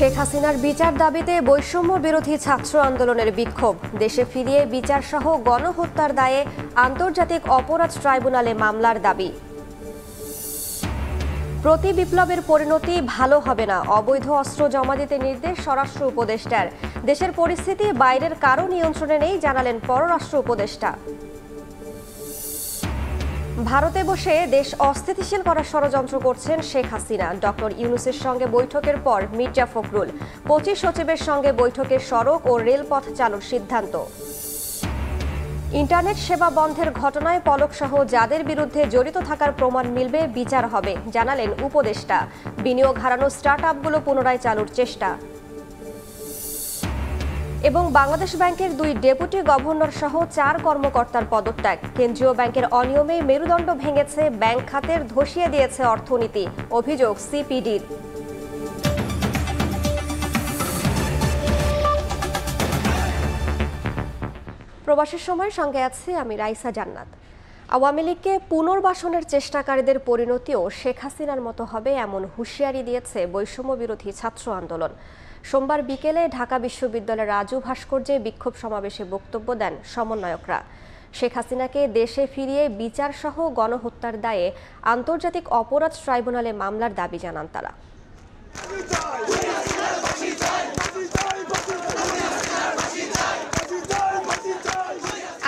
শেখ হাসিনার বিচার দাবিতে বৈষম্য বিরোধী ছাত্র আন্দোলনের বিক্ষোভ দেশে ফিরিয়ে বিচার সহ গণহত্যার দায়ে আন্তর্জাতিক অপরাধ ট্রাইব্যুনালে মামলার দাবি প্রতি বিপ্লবের পরিণতি ভালো হবে না অবৈধ অস্ত্র জমা দিতে নির্দেশ স্বরাষ্ট্র উপদেষ্টার দেশের পরিস্থিতি বাইরের কারো নিয়ন্ত্রণে নেই জানালেন পররাষ্ট্র উপদেষ্টা ভারতে বসে দেশ অস্থিতিশীল করার ষড়যন্ত্র করছেন শেখ হাসিনা ডক্টর ইউনুসের সঙ্গে বৈঠকের পর মির্জা ফখরুল পঁচিশ সচিবের সঙ্গে বৈঠকে সড়ক ও রেলপথ চালুর সিদ্ধান্ত ইন্টারনেট সেবা বন্ধের ঘটনায় পলকসহ যাদের বিরুদ্ধে জড়িত থাকার প্রমাণ মিলবে বিচার হবে জানালেন উপদেষ্টা বিনিয়োগ হারানো স্টার্ট আপগুলো পুনরায় চালুর চেষ্টা এবং বাংলাদেশ ব্যাংকের দুই ডেপুটি গভর্নর সহ চার কর্মকর্তার পদত্যাগ কেন্দ্রীয় ব্যাংকের অনিয়মে মেরুদণ্ড ভেঙেছে ব্যাংক খাতের ধসিয়ে দিয়েছে অর্থনীতি অভিযোগ সিপিডির প্রবাসের সময় সঙ্গে আছে আমি রাইসা জান্নাত আওয়ামী লীগকে পুনর্বাসনের চেষ্টাকারীদের পরিণতিও শেখ হাসিনার মতো হবে এমন হুঁশিয়ারি দিয়েছে বৈষম্য বিরোধী ছাত্র আন্দোলন সোমবার বিকেলে ঢাকা বিশ্ববিদ্যালয়ের রাজু ভাস্কর্যে বিক্ষোভ সমাবেশে বক্তব্য দেন সমন্বয়করা শেখ হাসিনাকে দেশে ফিরিয়ে বিচারসহ গণহত্যার দায়ে আন্তর্জাতিক অপরাধ ট্রাইব্যুনালে মামলার দাবি জানান তারা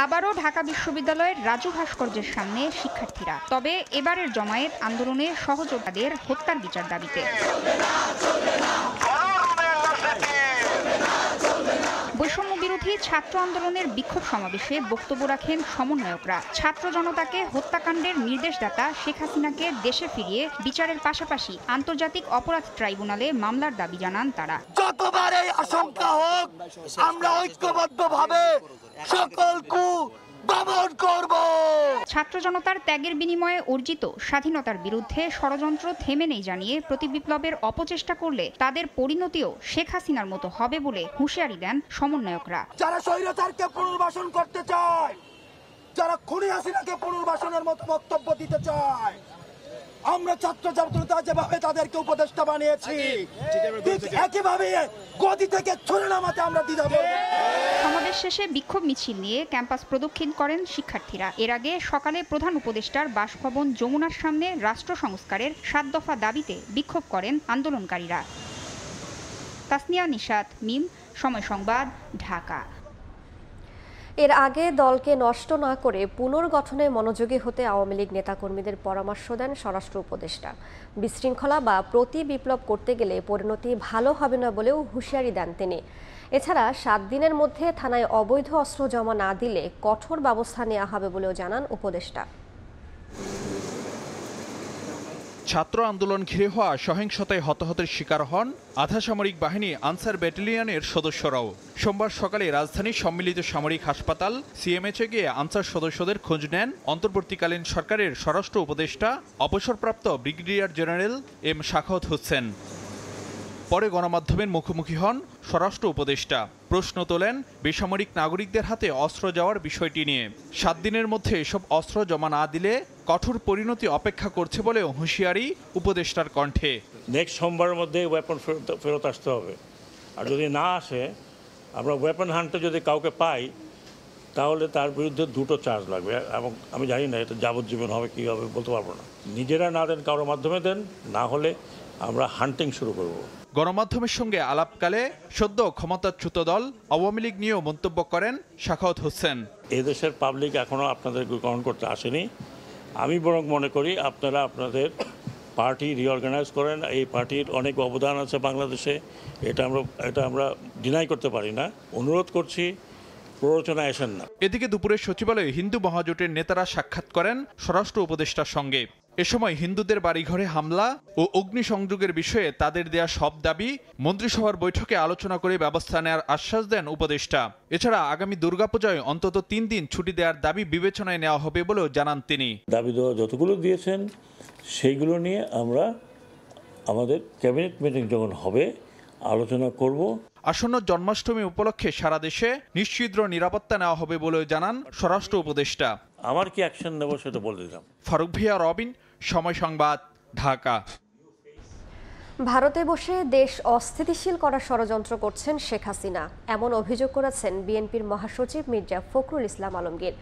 আবারও ঢাকা বিশ্ববিদ্যালয়ের রাজু ভাস্কর্যের সামনে শিক্ষার্থীরা তবে এবারের জমায়েত আন্দোলনে সহযোগীদের হত্যার বিচার দাবিতে বিরোধী ছাত্র আন্দোলনের বিক্ষোভ সমাবেশে বক্তব্য রাখেন সমন্বয়করা ছাত্র জনতাকে হত্যাকাণ্ডের নির্দেশদাতা শেখ হাসিনাকে দেশে ফিরিয়ে বিচারের পাশাপাশি আন্তর্জাতিক অপরাধ ট্রাইব্যুনালে মামলার দাবি জানান তারা যতবার এই আশঙ্কা হোক আমরা ঐক্যবদ্ধভাবে সকল কু ছাত্র জনতার ত্যাগের বিনিময়ে অর্জিত স্বাধীনতার বিরুদ্ধে ষড়যন্ত্র থেমে নেই জানিয়ে প্রতি বিপ্লবের অপচেষ্টা করলে তাদের পরিণতিও শেখ হাসিনার মতো হবে বলে হুঁশিয়ারি দেন সমন্বয়করা যারা স্বৈরাচারকে পুনর্বাসন করতে চায় যারা খুনি হাসিনাকে পুনর্বাসনের মতো বক্তব্য দিতে চায় আমরা ছাত্র ছাত্রতা যেভাবে তাদেরকে উপদেষ্টা বানিয়েছি একইভাবে গদি থেকে ছড়ে নামাতে আমরা দ্বিধা সমাবেশ শেষে বিক্ষোভ মিছিল নিয়ে ক্যাম্পাস প্রদক্ষিণ করেন শিক্ষার্থীরা এর আগে সকালে প্রধান উপদেষ্টার বাসভবন যমুনার সামনে রাষ্ট্র সংস্কারের সাত দফা দাবিতে বিক্ষোভ করেন আন্দোলনকারীরা তাসনিয়া নিশাত মিম সময় সংবাদ ঢাকা এর আগে দলকে নষ্ট না করে পুনর্গঠনে মনোযোগী হতে আওয়ামী লীগ নেতাকর্মীদের পরামর্শ দেন স্বরাষ্ট্র উপদেষ্টা বিশৃঙ্খলা বা প্রতি বিপ্লব করতে গেলে পরিণতি ভালো হবে না বলেও হুঁশিয়ারি দেন তিনি এছাড়া সাত দিনের মধ্যে থানায় অবৈধ অস্ত্র জমা না দিলে কঠোর ব্যবস্থা নেওয়া হবে বলেও জানান উপদেষ্টা ছাত্র আন্দোলন ঘিরে হওয়া সহিংসতায় হতাহতের শিকার হন আধা সামরিক বাহিনী আনসার ব্যাটালিয়নের সদস্যরাও সোমবার সকালে রাজধানীর সম্মিলিত সামরিক হাসপাতাল সিএমএচে গিয়ে আনসার সদস্যদের খোঁজ নেন অন্তর্বর্তীকালীন সরকারের স্বরাষ্ট্র উপদেষ্টা অবসরপ্রাপ্ত brigadier general M Sakhawat Hossain পরে গণমাধ্যমের মুখোমুখি হন স্বরাষ্ট্র উপদেষ্টা প্রশ্ন তোলেন বেসামরিক নাগরিকদের হাতে অস্ত্র যাওয়ার বিষয়টি নিয়ে সাত দিনের মধ্যে এসব অস্ত্র জমা না দিলে কঠোর পরিণতি অপেক্ষা করছে বলেও হুঁশিয়ারি উপদেষ্টার কণ্ঠে নেক্সট সোমবারের মধ্যে ওয়েপন ফেরত আসতে হবে আর যদি না আসে আমরা ওয়েপন হান্টে যদি কাউকে পাই তাহলে তার বিরুদ্ধে দুটো চার্জ লাগবে এবং আমি জানি না এটা যাবজ্জীবন হবে কী হবে বলতে পারবো না নিজেরা না দেন কারোর মাধ্যমে দেন না হলে আমরা হান্টিং শুরু করব গণমাধ্যমের সঙ্গে আলাপকালে সদ্য ক্ষমতাচ্যুত দল আওয়ামী লীগ নিয়েও মন্তব্য করেন শাখাওত হোসেন এদেশের পাবলিক এখনও আপনাদের গ্রহণ করতে আসেনি আমি বরং মনে করি আপনারা আপনাদের পার্টি রিঅর্গানাইজ করেন এই পার্টির অনেক অবদান আছে বাংলাদেশে এটা আমরা এটা আমরা ডিনাই করতে পারি না অনুরোধ করছি প্ররোচনা আসেন না এদিকে দুপুরে সচিবালয়ে হিন্দু মহাজোটের নেতারা সাক্ষাৎ করেন স্বরাষ্ট্র উপদেষ্টার সঙ্গে এ সময় হিন্দুদের বাড়িঘরে হামলা ও অগ্নিসংযোগের বিষয়ে তাদের দেয়া সব দাবি মন্ত্রিসভার বৈঠকে আলোচনা করে ব্যবস্থা নেওয়ার আশ্বাস দেন উপদেষ্টা এছাড়া আগামী দুর্গাপূজায় অন্তত তিন দিন ছুটি দেওয়ার দাবি বিবেচনায় নেওয়া হবে বলেও জানান তিনি দাবি দেওয়া যতগুলো দিয়েছেন সেইগুলো নিয়ে আমরা আমাদের ক্যাবিনেট মিটিং যখন হবে আলোচনা করব আসন্ন জন্মাষ্টমী উপলক্ষে সারা দেশে নিশ্চিদ্র নিরাপত্তা নেওয়া হবে বলেও জানান স্বরাষ্ট্র উপদেষ্টা আমার কি অ্যাকশন নেব সেটা বলে দিলাম ফারুক ভিয়া রবিন সময় সংবাদ ঢাকা ভারতে বসে দেশ অস্থিতিশীল করার ষড়যন্ত্র করছেন শেখ হাসিনা এমন অভিযোগ করেছেন বিএনপির মহাসচিব মির্জা ফখরুল ইসলাম আলমগীর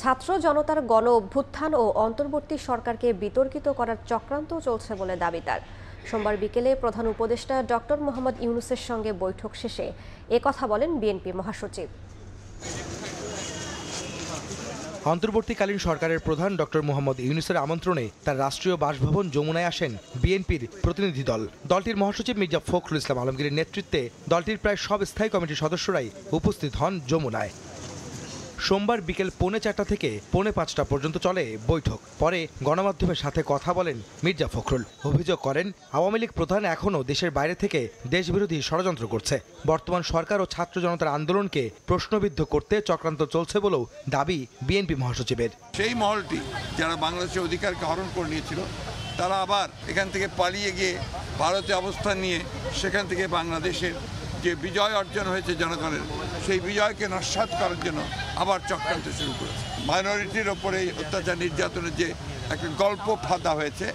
ছাত্র জনতার গণ অভ্যুত্থান ও অন্তর্বর্তী সরকারকে বিতর্কিত করার চক্রান্ত চলছে বলে দাবি তার সোমবার বিকেলে প্রধান উপদেষ্টা ডক্টর মোহাম্মদ ইউনুসের সঙ্গে বৈঠক শেষে কথা বলেন বিএনপি মহাসচিব অন্তর্বর্তীকালীন সরকারের প্রধান ডক্টর মোহাম্মদ ইউনুসের আমন্ত্রণে তার রাষ্ট্রীয় বাসভবন যমুনায় আসেন বিএনপির প্রতিনিধি দল দলটির মহাসচিব মির্জা ফখরুল ইসলাম আলমগীরের নেতৃত্বে দলটির প্রায় সব স্থায়ী কমিটির সদস্যরাই উপস্থিত হন যমুনায় সোমবার বিকেল পৌনে চারটা থেকে পৌনে পাঁচটা পর্যন্ত চলে বৈঠক পরে গণমাধ্যমের সাথে কথা বলেন মির্জা ফখরুল অভিযোগ করেন আওয়ামী লীগ প্রধান এখনও দেশের বাইরে থেকে দেশবিরোধী ষড়যন্ত্র করছে বর্তমান সরকার ও ছাত্র জনতার আন্দোলনকে প্রশ্নবিদ্ধ করতে চক্রান্ত চলছে বলেও দাবি বিএনপি মহাসচিবের সেই মহলটি যারা বাংলাদেশের অধিকারকে হরণ করে নিয়েছিল তারা আবার এখান থেকে পালিয়ে গিয়ে ভারতে অবস্থান নিয়ে সেখান থেকে বাংলাদেশের যে বিজয় অর্জন হয়েছে জনগণের সেই বিজয়কে নস্বাত করার জন্য আবার চক্রান্ত শুরু করেছে মাইনরিটির ওপরে এই অত্যাচার নির্যাতনের যে একটা গল্প ফাঁদা হয়েছে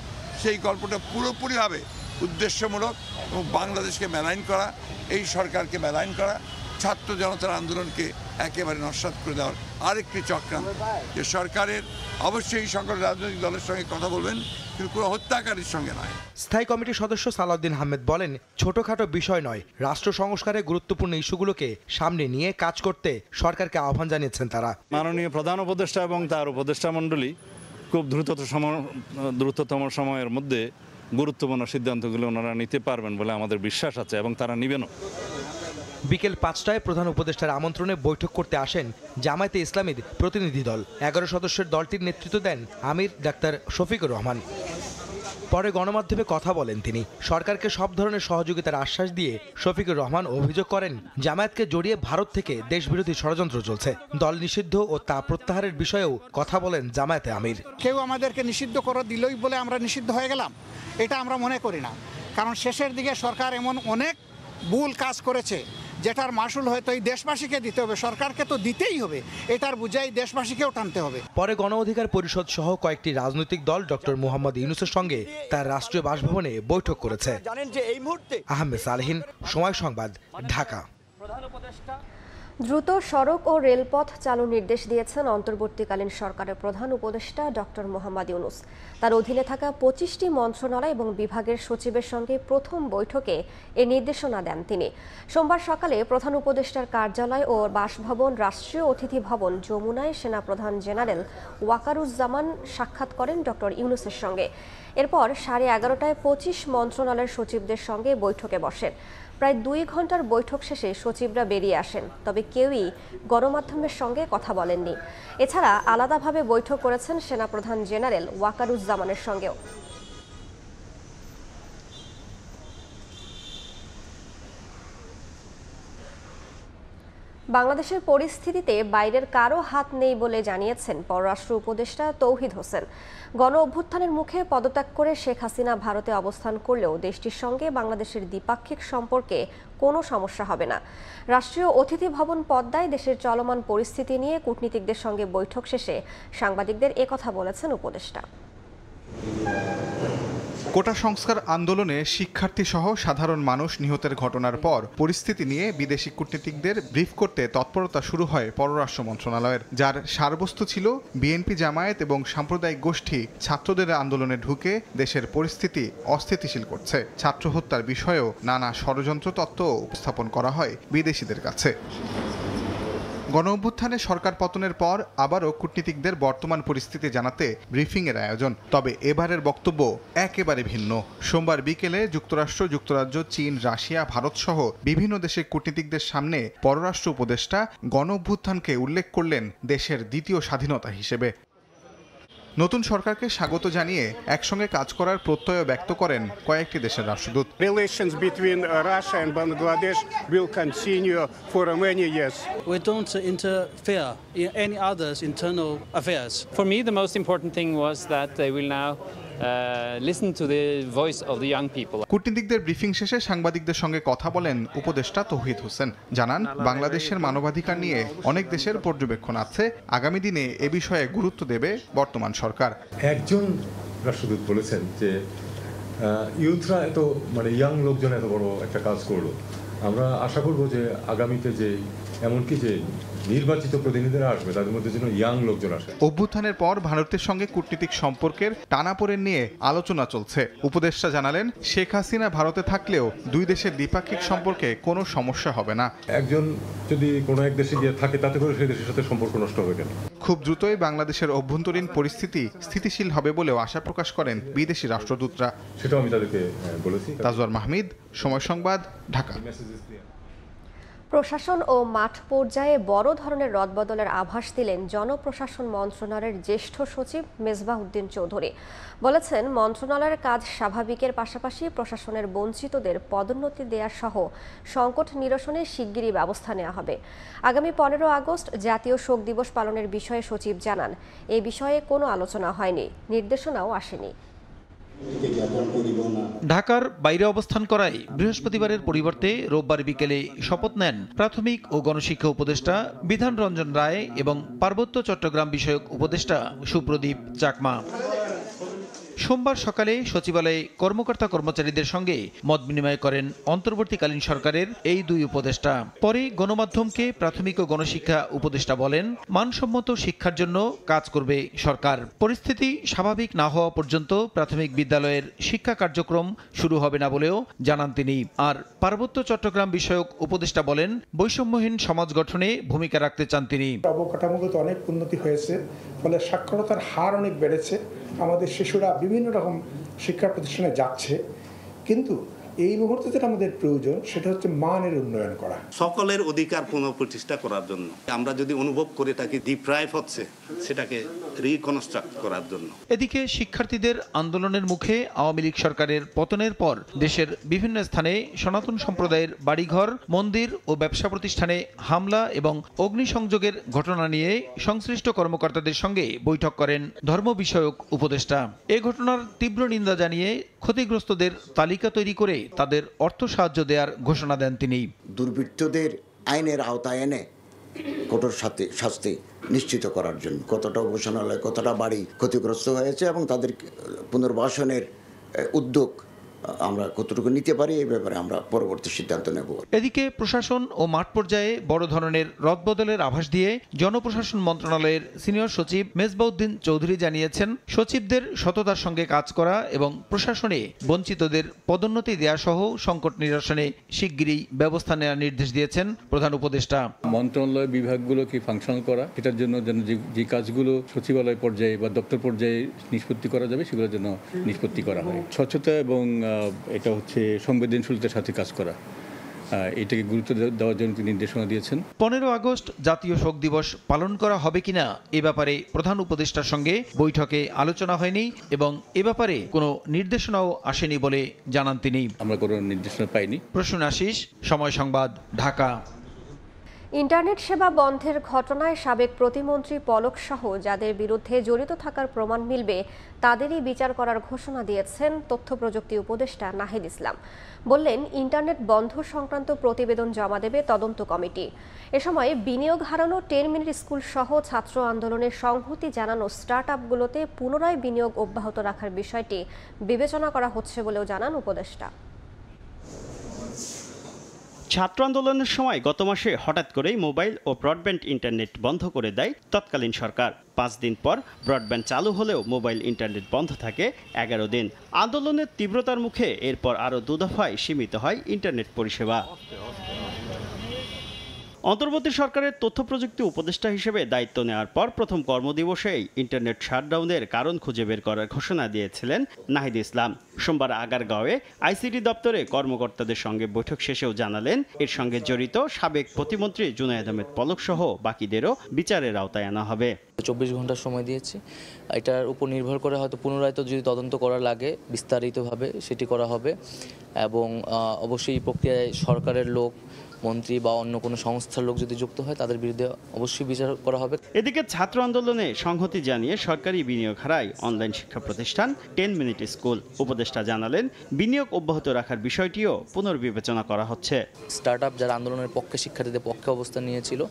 সেই গল্পটা পুরোপুরিভাবে উদ্দেশ্যমূলক এবং বাংলাদেশকে মেলাইন করা এই সরকারকে মেলাইন করা ছাত্র জনতার আন্দোলনকে একেবারে নস্বাত করে দেওয়ার আরেকটি চক্রান্ত যে সরকারের অবশ্যই সকল রাজনৈতিক দলের সঙ্গে কথা বলবেন কিন্তু সঙ্গে নয় স্থায়ী কমিটির সদস্য সালাউদ্দিন আহমেদ বলেন ছোটখাটো বিষয় নয় রাষ্ট্র সংস্কারের গুরুত্বপূর্ণ ইস্যুগুলোকে সামনে নিয়ে কাজ করতে সরকারকে আহ্বান জানিয়েছেন তারা মাননীয় প্রধান উপদেষ্টা এবং তার উপদেষ্টা মণ্ডলী খুব দ্রুততম দ্রুততম সময়ের মধ্যে গুরুত্বপূর্ণ সিদ্ধান্তগুলো ওনারা নিতে পারবেন বলে আমাদের বিশ্বাস আছে এবং তারা নিবেনও বিকেল পাঁচটায় প্রধান উপদেষ্টার আমন্ত্রণে বৈঠক করতে আসেন জামায়াতে ইসলামীর প্রতিনিধি দল এগারো সদস্যের দলটির নেতৃত্ব দেন আমির ডাক্তার শফিকুর রহমান পরে গণমাধ্যমে কথা বলেন তিনি সরকারকে সব ধরনের সহযোগিতার আশ্বাস দিয়ে শফিকুর রহমান অভিযোগ করেন জামায়াতকে জড়িয়ে ভারত থেকে দেশবিরোধী ষড়যন্ত্র চলছে দল নিষিদ্ধ ও তা প্রত্যাহারের বিষয়েও কথা বলেন জামায়াতে আমির কেউ আমাদেরকে নিষিদ্ধ করে দিলই বলে আমরা নিষিদ্ধ হয়ে গেলাম এটা আমরা মনে করি না কারণ শেষের দিকে সরকার এমন অনেক ভুল কাজ করেছে যেটার মাসুল হয়তো এই দেশবাসীকে দিতে হবে সরকারকে তো দিতেই হবে এটার বুঝাই দেশবাসীকেও টানতে হবে পরে গণ অধিকার পরিষদ সহ কয়েকটি রাজনৈতিক দল ডক্টর মোহাম্মদ ইউনুসের সঙ্গে তার রাষ্ট্রীয় বাসভবনে বৈঠক করেছে জানেন যে এই মুহূর্তে আহমেদ সালহীন সময় সংবাদ ঢাকা দ্রুত সড়ক ও রেলপথ চালু নির্দেশ দিয়েছেন অন্তর্বর্তীকালীন সরকারের প্রধান উপদেষ্টা ডক্টর মোহাম্মদ ইউনুস তার অধীনে থাকা পঁচিশটি মন্ত্রণালয় এবং বিভাগের সচিবের সঙ্গে প্রথম বৈঠকে এ নির্দেশনা দেন তিনি সোমবার সকালে প্রধান উপদেষ্টার কার্যালয় ও বাসভবন রাষ্ট্রীয় অতিথি ভবন যমুনায় সেনাপ্রধান জেনারেল ওয়াকারুজ্জামান সাক্ষাৎ করেন ডক্টর ইউনুসের সঙ্গে এরপর সাড়ে এগারোটায় পঁচিশ মন্ত্রণালয়ের সচিবদের সঙ্গে বৈঠকে বসেন প্রায় দুই ঘন্টার বৈঠক শেষে সচিবরা বেরিয়ে আসেন তবে কেউই গণমাধ্যমের সঙ্গে কথা বলেননি এছাড়া আলাদাভাবে বৈঠক করেছেন সেনাপ্রধান জেনারেল ওয়াকারুজ্জামানের সঙ্গেও বাংলাদেশের পরিস্থিতিতে বাইরের কারো হাত নেই বলে জানিয়েছেন পররাষ্ট্র উপদেষ্টা তৌহিদ হোসেন গণ অভ্যুত্থানের মুখে পদত্যাগ করে শেখ হাসিনা ভারতে অবস্থান করলেও দেশটির সঙ্গে বাংলাদেশের দ্বিপাক্ষিক সম্পর্কে কোনো সমস্যা হবে না রাষ্ট্রীয় অতিথি ভবন পদ্মায় দেশের চলমান পরিস্থিতি নিয়ে কূটনীতিকদের সঙ্গে বৈঠক শেষে সাংবাদিকদের একথা বলেছেন উপদেষ্টা কোটা সংস্কার আন্দোলনে শিক্ষার্থীসহ সাধারণ মানুষ নিহতের ঘটনার পর পরিস্থিতি নিয়ে বিদেশি কূটনীতিকদের ব্রিফ করতে তৎপরতা শুরু হয় পররাষ্ট্র মন্ত্রণালয়ের যার সারবস্তু ছিল বিএনপি জামায়াত এবং সাম্প্রদায়িক গোষ্ঠী ছাত্রদের আন্দোলনে ঢুকে দেশের পরিস্থিতি অস্থিতিশীল করছে ছাত্র হত্যার বিষয়েও নানা ষড়যন্ত্র তত্ত্ব উপস্থাপন করা হয় বিদেশিদের কাছে গণ অভ্যুত্থানে সরকার পতনের পর আবারও কূটনীতিকদের বর্তমান পরিস্থিতি জানাতে ব্রিফিংয়ের আয়োজন তবে এবারের বক্তব্য একেবারে ভিন্ন সোমবার বিকেলে যুক্তরাষ্ট্র যুক্তরাজ্য চীন রাশিয়া ভারত সহ বিভিন্ন দেশের কূটনীতিকদের সামনে পররাষ্ট্র উপদেষ্টা গণ অভ্যুত্থানকে উল্লেখ করলেন দেশের দ্বিতীয় স্বাধীনতা হিসেবে নতুন সরকারকে স্বাগত জানিয়ে একসঙ্গে কাজ করার প্রত্যয় ব্যক্ত করেন কয়েকটি দেশের রাষ্ট্রদূত relations between Russia and Bangladesh will continue for many years we don't interfere in any others internal affairs for me most important thing that they will now কূটনীতিকদের ব্রিফিং শেষে সাংবাদিকদের সঙ্গে কথা বলেন উপদেষ্টা তৌহিদ হোসেন জানান বাংলাদেশের মানবাধিকার নিয়ে অনেক দেশের পর্যবেক্ষণ আছে আগামী দিনে এ বিষয়ে গুরুত্ব দেবে বর্তমান সরকার একজন রাষ্ট্রদূত বলেছেন যে ইউথরা এত মানে ইয়াং লোকজন এত বড় একটা কাজ করলো আমরা আশা করব যে আগামীতে যে এমনকি যে নির্বাচিত প্রতিনিধিরা আসবে তাদের মধ্যে যেন ইয়াং লোকজন আসে অভ্যুত্থানের পর ভারতের সঙ্গে কূটনীতিক সম্পর্কের টানাপোড়েন নিয়ে আলোচনা চলছে উপদেষ্টা জানালেন শেখ হাসিনা ভারতে থাকলেও দুই দেশের দ্বিপাক্ষিক সম্পর্কে কোনো সমস্যা হবে না একজন যদি কোনো এক দেশে গিয়ে থাকে তাতে করে সেই দেশের সাথে সম্পর্ক নষ্ট হবে কেন খুব দ্রুতই বাংলাদেশের অভ্যন্তরীণ পরিস্থিতি স্থিতিশীল হবে বলেও আশা প্রকাশ করেন বিদেশি রাষ্ট্রদূতরা সেটাও আমি তাদেরকে বলেছি তাজওয়ার মাহমিদ সময় সংবাদ ঢাকা প্রশাসন ও মাঠ পর্যায়ে বড় ধরনের রদবদলের আভাস দিলেন জনপ্রশাসন মন্ত্রণালয়ের জ্যেষ্ঠ সচিব মেজবাউদ্দিন চৌধুরী বলেছেন মন্ত্রণালয়ের কাজ স্বাভাবিকের পাশাপাশি প্রশাসনের বঞ্চিতদের পদোন্নতি দেয়া সহ সংকট নিরসনে শিগগিরই ব্যবস্থা নেওয়া হবে আগামী পনেরো আগস্ট জাতীয় শোক দিবস পালনের বিষয়ে সচিব জানান এ বিষয়ে কোনো আলোচনা হয়নি নির্দেশনাও আসেনি ঢাকার বাইরে অবস্থান করায় বৃহস্পতিবারের পরিবর্তে রোববার বিকেলে শপথ নেন প্রাথমিক ও গণশিক্ষা উপদেষ্টা বিধান রঞ্জন রায় এবং পার্বত্য চট্টগ্রাম বিষয়ক উপদেষ্টা সুপ্রদীপ চাকমা সোমবার সকালে সচিবালয়ে কর্মকর্তা কর্মচারীদের সঙ্গে মত বিনিময় করেন অন্তর্বর্তীকালীন সরকারের এই দুই উপদেষ্টা পরে গণমাধ্যমকে প্রাথমিক ও গণশিক্ষা উপদেষ্টা বলেন মানসম্মত শিক্ষার জন্য কাজ করবে সরকার পরিস্থিতি স্বাভাবিক না হওয়া পর্যন্ত প্রাথমিক বিদ্যালয়ের শিক্ষা কার্যক্রম শুরু হবে না বলেও জানান তিনি আর পার্বত্য চট্টগ্রাম বিষয়ক উপদেষ্টা বলেন বৈষম্যহীন সমাজ গঠনে ভূমিকা রাখতে চান তিনি অবকাঠামোগত অনেক উন্নতি হয়েছে ফলে সাক্ষরতার হার অনেক বেড়েছে আমাদের শিশুরা বিভিন্ন রকম শিক্ষা প্রতিষ্ঠানে যাচ্ছে কিন্তু এই মুহূর্তে যেটা আমাদের প্রয়োজন সেটা হচ্ছে মানের উন্নয়ন করা সকলের অধিকার পুনঃপ্রতিষ্ঠা করার জন্য আমরা যদি অনুভব করে থাকি ডিপ্রাইভ হচ্ছে সেটাকে রিকনস্ট্রাক্ট করার জন্য এদিকে শিক্ষার্থীদের আন্দোলনের মুখে আওয়ামী লীগ সরকারের পতনের পর দেশের বিভিন্ন স্থানে সনাতন সম্প্রদায়ের বাড়িঘর মন্দির ও ব্যবসা প্রতিষ্ঠানে হামলা এবং অগ্নিসংযোগের ঘটনা নিয়ে সংশ্লিষ্ট কর্মকর্তাদের সঙ্গে বৈঠক করেন ধর্ম বিষয়ক উপদেষ্টা এ ঘটনার তীব্র নিন্দা জানিয়ে ক্ষতিগ্রস্তদের তালিকা তৈরি করে তাদের অর্থ সাহায্য দেওয়ার ঘোষণা দেন তিনি দুর্বৃত্তদের আইনের আওতায় এনে কঠোর সাথে শাস্তি নিশ্চিত করার জন্য কতটা উপাসনালয় কতটা বাড়ি ক্ষতিগ্রস্ত হয়েছে এবং তাদের পুনর্বাসনের উদ্যোগ আমরা কতটুকু নিতে পারি এই ব্যাপারে আমরা পরবর্তী সিদ্ধান্ত নেব এদিকে প্রশাসন ও মাঠ পর্যায়ে বড় ধরনের রদবদলের আভাস দিয়ে জনপ্রশাসন মন্ত্রণালয়ের সিনিয়র সচিব মেজবাউদ্দিন চৌধুরী জানিয়েছেন সচিবদের সততার সঙ্গে কাজ করা এবং প্রশাসনে বঞ্চিতদের পদোন্নতি দেওয়া সহ সংকট নিরসনে শিগগিরই ব্যবস্থা নেওয়ার নির্দেশ দিয়েছেন প্রধান উপদেষ্টা মন্ত্রণালয় বিভাগগুলোকে ফাংশন করা এটার জন্য যেন যে কাজগুলো সচিবালয় পর্যায়ে বা দপ্তর পর্যায়ে নিষ্পত্তি করা যাবে সেগুলোর জন্য নিষ্পত্তি করা হয় স্বচ্ছতা এবং এটা হচ্ছে সংবেদনশীলতার সাথে কাজ করা এটাকে গুরুত্ব দেওয়ার জন্য তিনি নির্দেশনা দিয়েছেন পনেরো আগস্ট জাতীয় শোক দিবস পালন করা হবে কিনা এ ব্যাপারে প্রধান উপদেষ্টার সঙ্গে বৈঠকে আলোচনা হয়নি এবং এ ব্যাপারে কোনো নির্দেশনাও আসেনি বলে জানান তিনি আমরা কোনো নির্দেশনা পাইনি প্রশ্ন আশিস সময় সংবাদ ঢাকা ইন্টারনেট সেবা বন্ধের ঘটনায় সাবেক প্রতিমন্ত্রী পলক সহ যাদের বিরুদ্ধে জড়িত থাকার প্রমাণ মিলবে তাদেরই বিচার করার ঘোষণা দিয়েছেন তথ্য প্রযুক্তি উপদেষ্টা নাহিদ ইসলাম বললেন ইন্টারনেট বন্ধ সংক্রান্ত প্রতিবেদন জমা দেবে তদন্ত কমিটি এ সময় বিনিয়োগ হারানো টেন মিনিট স্কুল সহ ছাত্র আন্দোলনের সংহতি জানানো স্টার্ট আপগুলোতে পুনরায় বিনিয়োগ অব্যাহত রাখার বিষয়টি বিবেচনা করা হচ্ছে বলেও জানান উপদেষ্টা ছাত্র আন্দোলনের সময় গত মাসে হঠাৎ করেই মোবাইল ও ব্রডব্যান্ড ইন্টারনেট বন্ধ করে দেয় তৎকালীন সরকার পাঁচ দিন পর ব্রডব্যান্ড চালু হলেও মোবাইল ইন্টারনেট বন্ধ থাকে এগারো দিন আন্দোলনের তীব্রতার মুখে এরপর আরও দুদফায় সীমিত হয় ইন্টারনেট পরিষেবা অন্তর্বর্তী সরকারের তথ্য প্রযুক্তি উপদেষ্টা হিসেবে দায়িত্ব নেওয়ার পর প্রথম কর্মদিবসেই ইন্টারনেট শাটডাউনের কারণ খুঁজে বের করার ঘোষণা দিয়েছিলেন নাহিদ ইসলাম সোমবার আগারগাঁওয়ে আইসিটি দপ্তরে কর্মকর্তাদের সঙ্গে বৈঠক শেষেও জানালেন এর সঙ্গে জড়িত সাবেক প্রতিমন্ত্রী জুনায়দ আহমেদ পলক সহ বাকিদেরও বিচারের আওতায় আনা হবে চব্বিশ ঘন্টা সময় দিয়েছি এটার উপর নির্ভর করে হয়তো পুনরায় তো যদি তদন্ত করা লাগে বিস্তারিতভাবে সেটি করা হবে এবং অবশ্যই প্রক্রিয়ায় সরকারের লোক মন্ত্রী বা অন্য কোনো সংস্থার লোক যদি যুক্ত হয় তাদের বিরুদ্ধে অবশ্যই বিচার করা হবে এদিকে ছাত্র আন্দোলনে সংহতি জানিয়ে সরকারি বিনিয়োগ হারায় অনলাইন শিক্ষা প্রতিষ্ঠান টেন মিনিট স্কুল উপদেষ্টা জানালেন বিনিয়োগ অব্যাহত রাখার বিষয়টিও পুনর্বিবেচনা করা হচ্ছে স্টার্ট যারা আন্দোলনের পক্ষে শিক্ষার্থীদের পক্ষে অবস্থান নিয়েছিল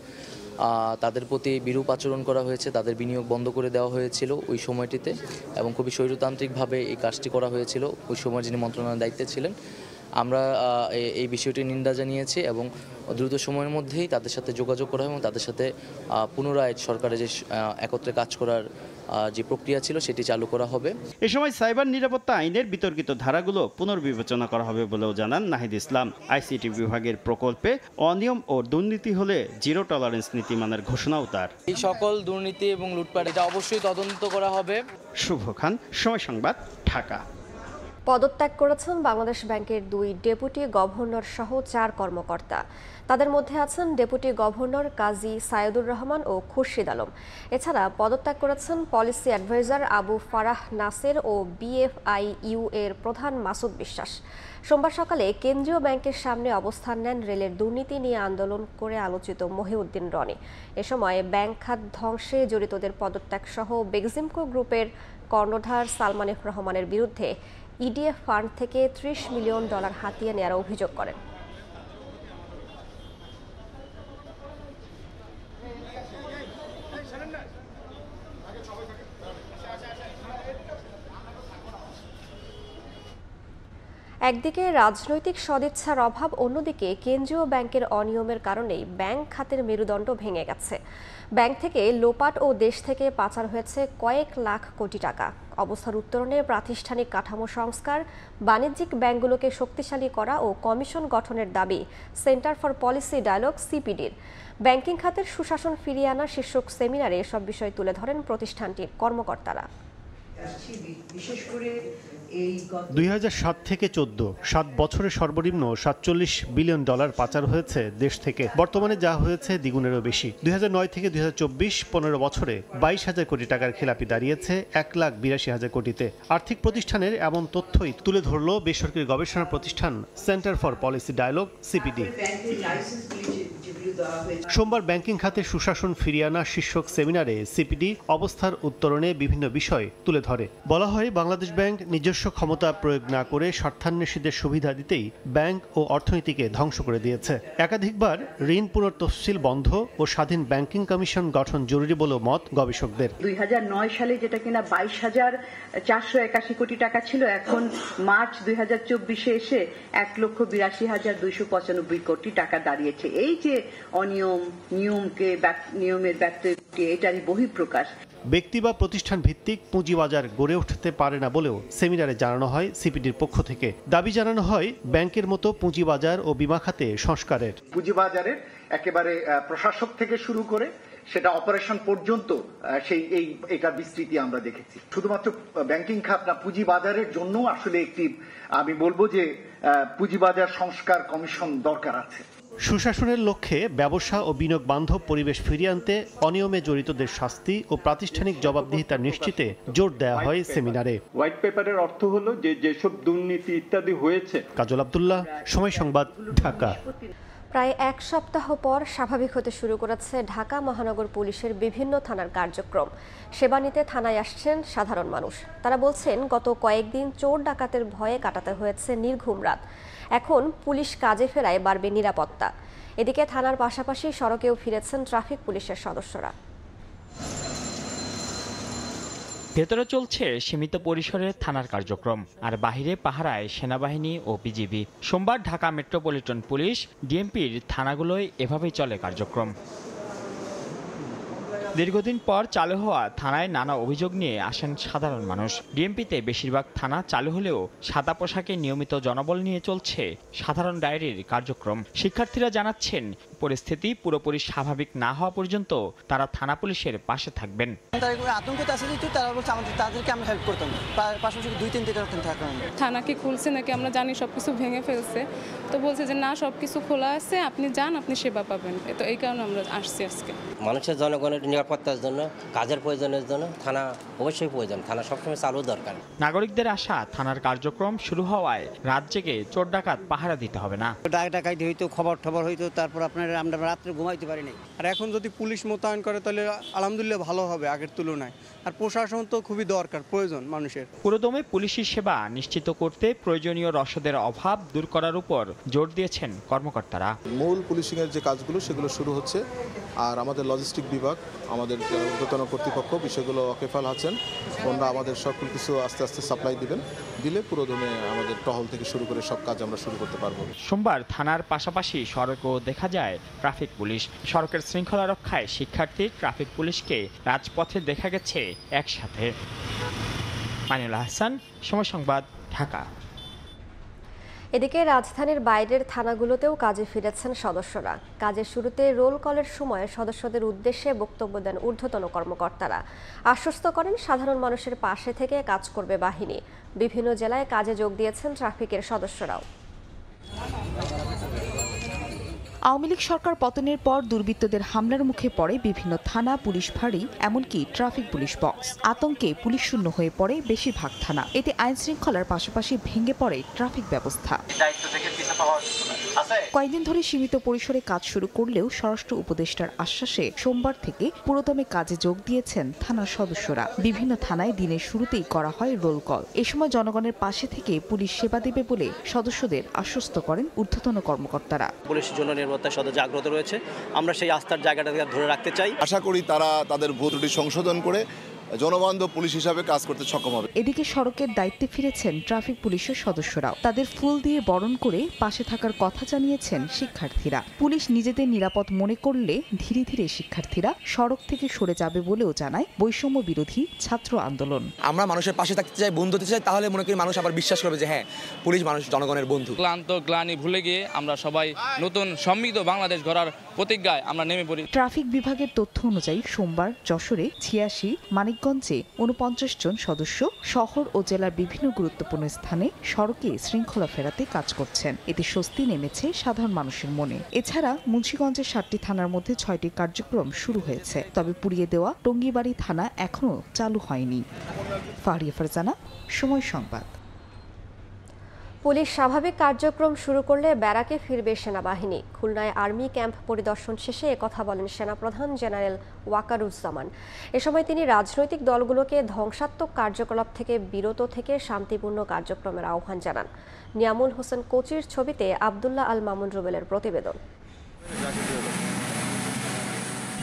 তাদের প্রতি বিরূপ আচরণ করা হয়েছে তাদের বিনিয়োগ বন্ধ করে দেওয়া হয়েছিল ওই সময়টিতে এবং খুবই শৈরতান্ত্রিকভাবে এই কাজটি করা হয়েছিল ওই সময় যিনি মন্ত্রণালয়ের দায়িত্বে ছিলেন আমরা এই বিষয়টি নিন্দা জানিয়েছি এবং দ্রুত সময়ের মধ্যেই তাদের সাথে যোগাযোগ করা এবং তাদের সাথে পুনরায় সরকারের যে একত্রে কাজ করার যে প্রক্রিয়া ছিল সেটি চালু করা হবে এ সময় সাইবার নিরাপত্তা আইনের বিতর্কিত ধারাগুলো পুনর্বিবেচনা করা হবে বলেও জানান নাহিদ ইসলাম আইসিটি বিভাগের প্রকল্পে অনিয়ম ও দুর্নীতি হলে জিরো টলারেন্স নীতি ঘোষণাও তার এই সকল দুর্নীতি এবং লুটপাট এটা অবশ্যই তদন্ত করা হবে শুভ খান সময় সংবাদ ঢাকা পদত্যাগ করেছেন বাংলাদেশ ব্যাংকের দুই ডেপুটি গভর্নর সহ চার কর্মকর্তা তাদের মধ্যে আছেন ডেপুটি গভর্নর কাজী সায়েদুর রহমান ও খুরশিদ আলম এছাড়া পদত্যাগ করেছেন পলিসি অ্যাডভাইজার আবু ফারাহ নাসের ও বিএফআই ইউ এর প্রধান মাসুদ বিশ্বাস সোমবার সকালে কেন্দ্রীয় ব্যাংকের সামনে অবস্থান নেন রেলের দুর্নীতি নিয়ে আন্দোলন করে আলোচিত মহিউদ্দিন রনি এ সময় ব্যাংক খাত ধ্বংসে জড়িতদের পদত্যাগ সহ বেগজিমকো গ্রুপের কর্ণধার সালমানিফ রহমানের বিরুদ্ধে ইডিএফ ফান্ড থেকে ত্রিশ মিলিয়ন ডলার হাতিয়ে নেয়ার অভিযোগ করেন একদিকে রাজনৈতিক সদিচ্ছার অভাব অন্যদিকে কেন্দ্রীয় ব্যাংকের অনিয়মের কারণেই ব্যাংক খাতের মেরুদণ্ড ভেঙে গেছে ব্যাংক থেকে লোপাট ও দেশ থেকে পাচার হয়েছে কয়েক লাখ কোটি টাকা অবস্থার উত্তরণে প্রাতিষ্ঠানিক কাঠামো সংস্কার বাণিজ্যিক ব্যাংকগুলোকে শক্তিশালী করা ও কমিশন গঠনের দাবি সেন্টার ফর পলিসি ডায়ালগ সিপিডির ব্যাংকিং খাতের সুশাসন ফিরিয়ে আনা শীর্ষক সেমিনারে এসব বিষয় তুলে ধরেন প্রতিষ্ঠানটির কর্মকর্তারা বিশেষ করে দুই সাত থেকে চোদ্দ সাত বছরে সর্বনিম্ন সাতচল্লিশ বিলিয়ন ডলার পাচার হয়েছে দেশ থেকে বর্তমানে যা হয়েছে দ্বিগুণেরও বেশি দুই নয় থেকে দুই হাজার চব্বিশ পনেরো বছরে বাইশ হাজার কোটি টাকার খেলাপি দাঁড়িয়েছে এক লাখ বিরাশি হাজার কোটিতে আর্থিক প্রতিষ্ঠানের এমন তথ্যই তুলে ধরল বেসরকারি গবেষণা প্রতিষ্ঠান centre for policy dialogue CPD সোমবার ব্যাংকিং খাতে সুশাসন ফিরিয়ে আনা শীর্ষক সেমিনারে সিপিডি অবস্থার উত্তরণে বিভিন্ন বিষয় তুলে ধরে বলা হয় বাংলাদেশ ব্যাংক নিজস্ব ক্ষমতা প্রয়োগ না করে স্বার্থান্বেষীদের সুবিধা দিতেই ব্যাংক ও অর্থনীতিকে ধ্বংস করে দিয়েছে একাধিকবার ঋণ পুনর্তফসিল বন্ধ ও স্বাধীন ব্যাংকিং কমিশন গঠন জরুরি বলে মত গবেষকদের দুই সালে যেটা কিনা বাইশ হাজার চারশো একাশি কোটি টাকা ছিল এখন মার্চ দুই হাজার চব্বিশে এসে এক লক্ষ বিরাশি হাজার দুইশো পঁচানব্বই কোটি টাকা দাঁড়িয়েছে এই যে অনিয়ম নিয়মকে নিয়মের ব্যত্যয় এটারই বহিঃপ্রকাশ ব্যক্তি বা প্রতিষ্ঠান ভিত্তিক পুঁজিবাজার গড়ে উঠতে পারে না বলেও সেমিনারে জানানো হয় সিপিডির পক্ষ থেকে দাবি জানানো হয় ব্যাংকের মতো পুঁজিবাজার ও বিমা খাতে সংস্কারের পুঁজিবাজারের একেবারে প্রশাসক থেকে শুরু করে সেটা অপারেশন পর্যন্ত সেই এই এটা বিস্তৃতি আমরা দেখেছি শুধুমাত্র ব্যাংকিং খাত না পুঁজিবাজারের জন্য আসলে একটি আমি বলবো যে পুঁজিবাজার সংস্কার কমিশন দরকার আছে সুশাসনের লক্ষ্যে ব্যবসা ও বিনিয়োগ বান্ধব পরিবেশ ফিরিয়ে আনতে অনিয়মে জড়িতদের শাস্তি ও প্রাতিষ্ঠানিক জবাবদিহিতা নিশ্চিতে জোর দেওয়া হয় সেমিনারে হোয়াইট পেপারের অর্থ হলো যে যেসব দুর্নীতি ইত্যাদি হয়েছে কাজল আবদুল্লাহ সময় সংবাদ ঢাকা প্রায় এক সপ্তাহ পর স্বাভাবিক হতে শুরু করেছে ঢাকা মহানগর পুলিশের বিভিন্ন থানার কার্যক্রম সেবা নিতে থানায় আসছেন সাধারণ মানুষ তারা বলছেন গত কয়েকদিন চোর ডাকাতের ভয়ে কাটাতে হয়েছে নির্ঘুম রাত এখন পুলিশ কাজে ফেরায় বাড়বে নিরাপত্তা এদিকে থানার পাশাপাশি সড়কেও ফিরেছেন ট্রাফিক পুলিশের সদস্যরা ভেতরে চলছে সীমিত পরিসরের থানার কার্যক্রম আর বাহিরে পাহারায় সেনাবাহিনী ও বিজিবি সোমবার ঢাকা মেট্রোপলিটন পুলিশ ডিএমপির থানাগুলোয় এভাবেই চলে কার্যক্রম দীর্ঘদিন পর চালু হওয়া থানায় নানা অভিযোগ নিয়ে আসেন সাধারণ মানুষ ডিএমপিতে বেশিরভাগ থানা চালু হলেও সাদা পোশাকে নিয়মিত জনবল নিয়ে চলছে সাধারণ ডায়েরির কার্যক্রম শিক্ষার্থীরা জানাচ্ছেন পরিস্থিতি পুরোপুরি স্বাভাবিক না হওয়া পর্যন্ত তারা থানা পুলিশের পাশে থাকবেন তারা দুই তিন থানাকে খুলছে নাকি আমরা জানি সবকিছু ভেঙে ফেলছে তো বলছে যে না সবকিছু খোলা আছে আপনি যান আপনি সেবা পাবেন তো এই কারণে আমরা আসছি আজকে মানুষের জনগণের নিরাপত্তার জন্য কাজের প্রয়োজনের জন্য থানা অবশ্যই প্রয়োজন থানা সবসময় চালু দরকার নাগরিকদের আশা থানার কার্যক্রম শুরু হওয়ায় রাত জেগে চোর ডাকাত পাহারা দিতে হবে না ডাক ডাকাইতে হইতো খবর টবর হইতো তারপর আপনারা আমরা রাত্রে ঘুমাইতে পারিনি আর এখন যদি পুলিশ মোতায়েন করে তাহলে আলহামদুলিল্লাহ ভালো হবে আগের তুলনায় আর প্রশাসন তো খুবই দরকার প্রয়োজন মানুষের পুরোদমে পুলিশি সেবা নিশ্চিত করতে প্রয়োজনীয় রসদের অভাব দূর করার উপর জোর দিয়েছেন কর্মকর্তারা মূল পুলিশিংয়ের যে কাজগুলো সেগুলো শুরু হচ্ছে আর আমাদের লজিস্টিক বিভাগ আমাদের ঊর্ধ্বতন কর্তৃপক্ষ বিষয়গুলো অকেফাল আছেন ওনারা আমাদের সকল কিছু আস্তে আস্তে সাপ্লাই দিবেন দিলে পুরো পুরোদমে আমাদের টহল থেকে শুরু করে সব কাজ আমরা শুরু করতে পারবো সোমবার থানার পাশাপাশি সড়কও দেখা যায় ট্রাফিক পুলিশ সড়কের শৃঙ্খলা রক্ষায় শিক্ষার্থী ট্রাফিক পুলিশকে রাজপথে দেখা গেছে একসাথে মানিউল হাসান সময় সংবাদ ঢাকা এদিকে রাজধানীর বাইরের থানাগুলোতেও কাজে ফিরেছেন সদস্যরা কাজের শুরুতে রোল কলের সময় সদস্যদের উদ্দেশ্যে বক্তব্য দেন ঊর্ধ্বতন কর্মকর্তারা আশ্বস্ত করেন সাধারণ মানুষের পাশে থেকে কাজ করবে বাহিনী বিভিন্ন জেলায় কাজে যোগ দিয়েছেন ট্রাফিকের সদস্যরাও আওয়ামী লীগ সরকার পতনের পর দুর্বৃত্তদের হামলার মুখে পড়ে বিভিন্ন থানা পুলিশ ফাঁড়ি এমনকি ট্রাফিক পুলিশ বক্স আতঙ্কে পুলিশ শূন্য হয়ে পড়ে বেশিরভাগ থানা এতে আইন শৃঙ্খলার পাশাপাশি ভেঙে পড়ে ট্রাফিক ব্যবস্থা কয়েকদিন ধরে সীমিত পরিসরে কাজ শুরু করলেও স্বরাষ্ট্র উপদেষ্টার আশ্বাসে সোমবার থেকে পুরোদমে কাজে যোগ দিয়েছেন থানার সদস্যরা বিভিন্ন থানায় দিনের শুরুতেই করা হয় রোল কল এ সময় জনগণের পাশে থেকে পুলিশ সেবা দেবে বলে সদস্যদের আশ্বস্ত করেন ঊর্ধ্বতন কর্মকর্তারা পুলিশ জন্য মানবতার সাথে জাগ্রত রয়েছে আমরা সেই আস্থার জায়গাটাকে ধরে রাখতে চাই আশা করি তারা তাদের ভুল সংশোধন করে জনবান্ধব পুলিশ হিসাবে কাজ করতে সক্ষম হবে এদিকে সড়কের দায়িত্বে ফিরেছেন ট্রাফিক পুলিশের সদস্যরাও তাদের ফুল দিয়ে বরণ করে পাশে থাকার কথা জানিয়েছেন শিক্ষার্থীরা পুলিশ নিজেদের নিরাপদ মনে করলে ধীরে ধীরে শিক্ষার্থীরা সড়ক থেকে সরে যাবে বলেও জানায় বৈষম্য বিরোধী ছাত্র আন্দোলন আমরা মানুষের পাশে থাকতে চাই বন্ধু হতে চাই তাহলে মনে করি মানুষ আবার বিশ্বাস করবে যে হ্যাঁ পুলিশ মানুষ জনগণের বন্ধু ক্লান্ত গ্লানি ভুলে গিয়ে আমরা সবাই নতুন সমৃদ্ধ বাংলাদেশ গড়ার প্রতিজ্ঞায় আমরা নেমে পড়ি ট্রাফিক বিভাগের তথ্য অনুযায়ী সোমবার যশোরে ছিয়াশি মানে মানিকগঞ্জে উনপঞ্চাশ জন সদস্য শহর ও জেলার বিভিন্ন গুরুত্বপূর্ণ স্থানে সড়কে শৃঙ্খলা ফেরাতে কাজ করছেন এতে স্বস্তি নেমেছে সাধারণ মানুষের মনে এছাড়া মুন্সীগঞ্জের সাতটি থানার মধ্যে ছয়টি কার্যক্রম শুরু হয়েছে তবে পুড়িয়ে দেওয়া টঙ্গিবাড়ি থানা এখনও চালু হয়নি ফারিয়া ফারজানা সময় সংবাদ পুলিশ স্বাভাবিক কার্যক্রম শুরু করলে ব্যারাকে ফিরবে সেনাবাহিনী খুলনায় আর্মি ক্যাম্প পরিদর্শন শেষে কথা বলেন সেনাপ্রধান জেনারেল ওয়াকারুজ্জামান এ সময় তিনি রাজনৈতিক দলগুলোকে ধ্বংসাত্মক কার্যকলাপ থেকে বিরত থেকে শান্তিপূর্ণ কার্যক্রমের আহ্বান জানান নিয়ামুল হোসেন কোচির ছবিতে আবদুল্লাহ আল মামুন রুবেলের প্রতিবেদন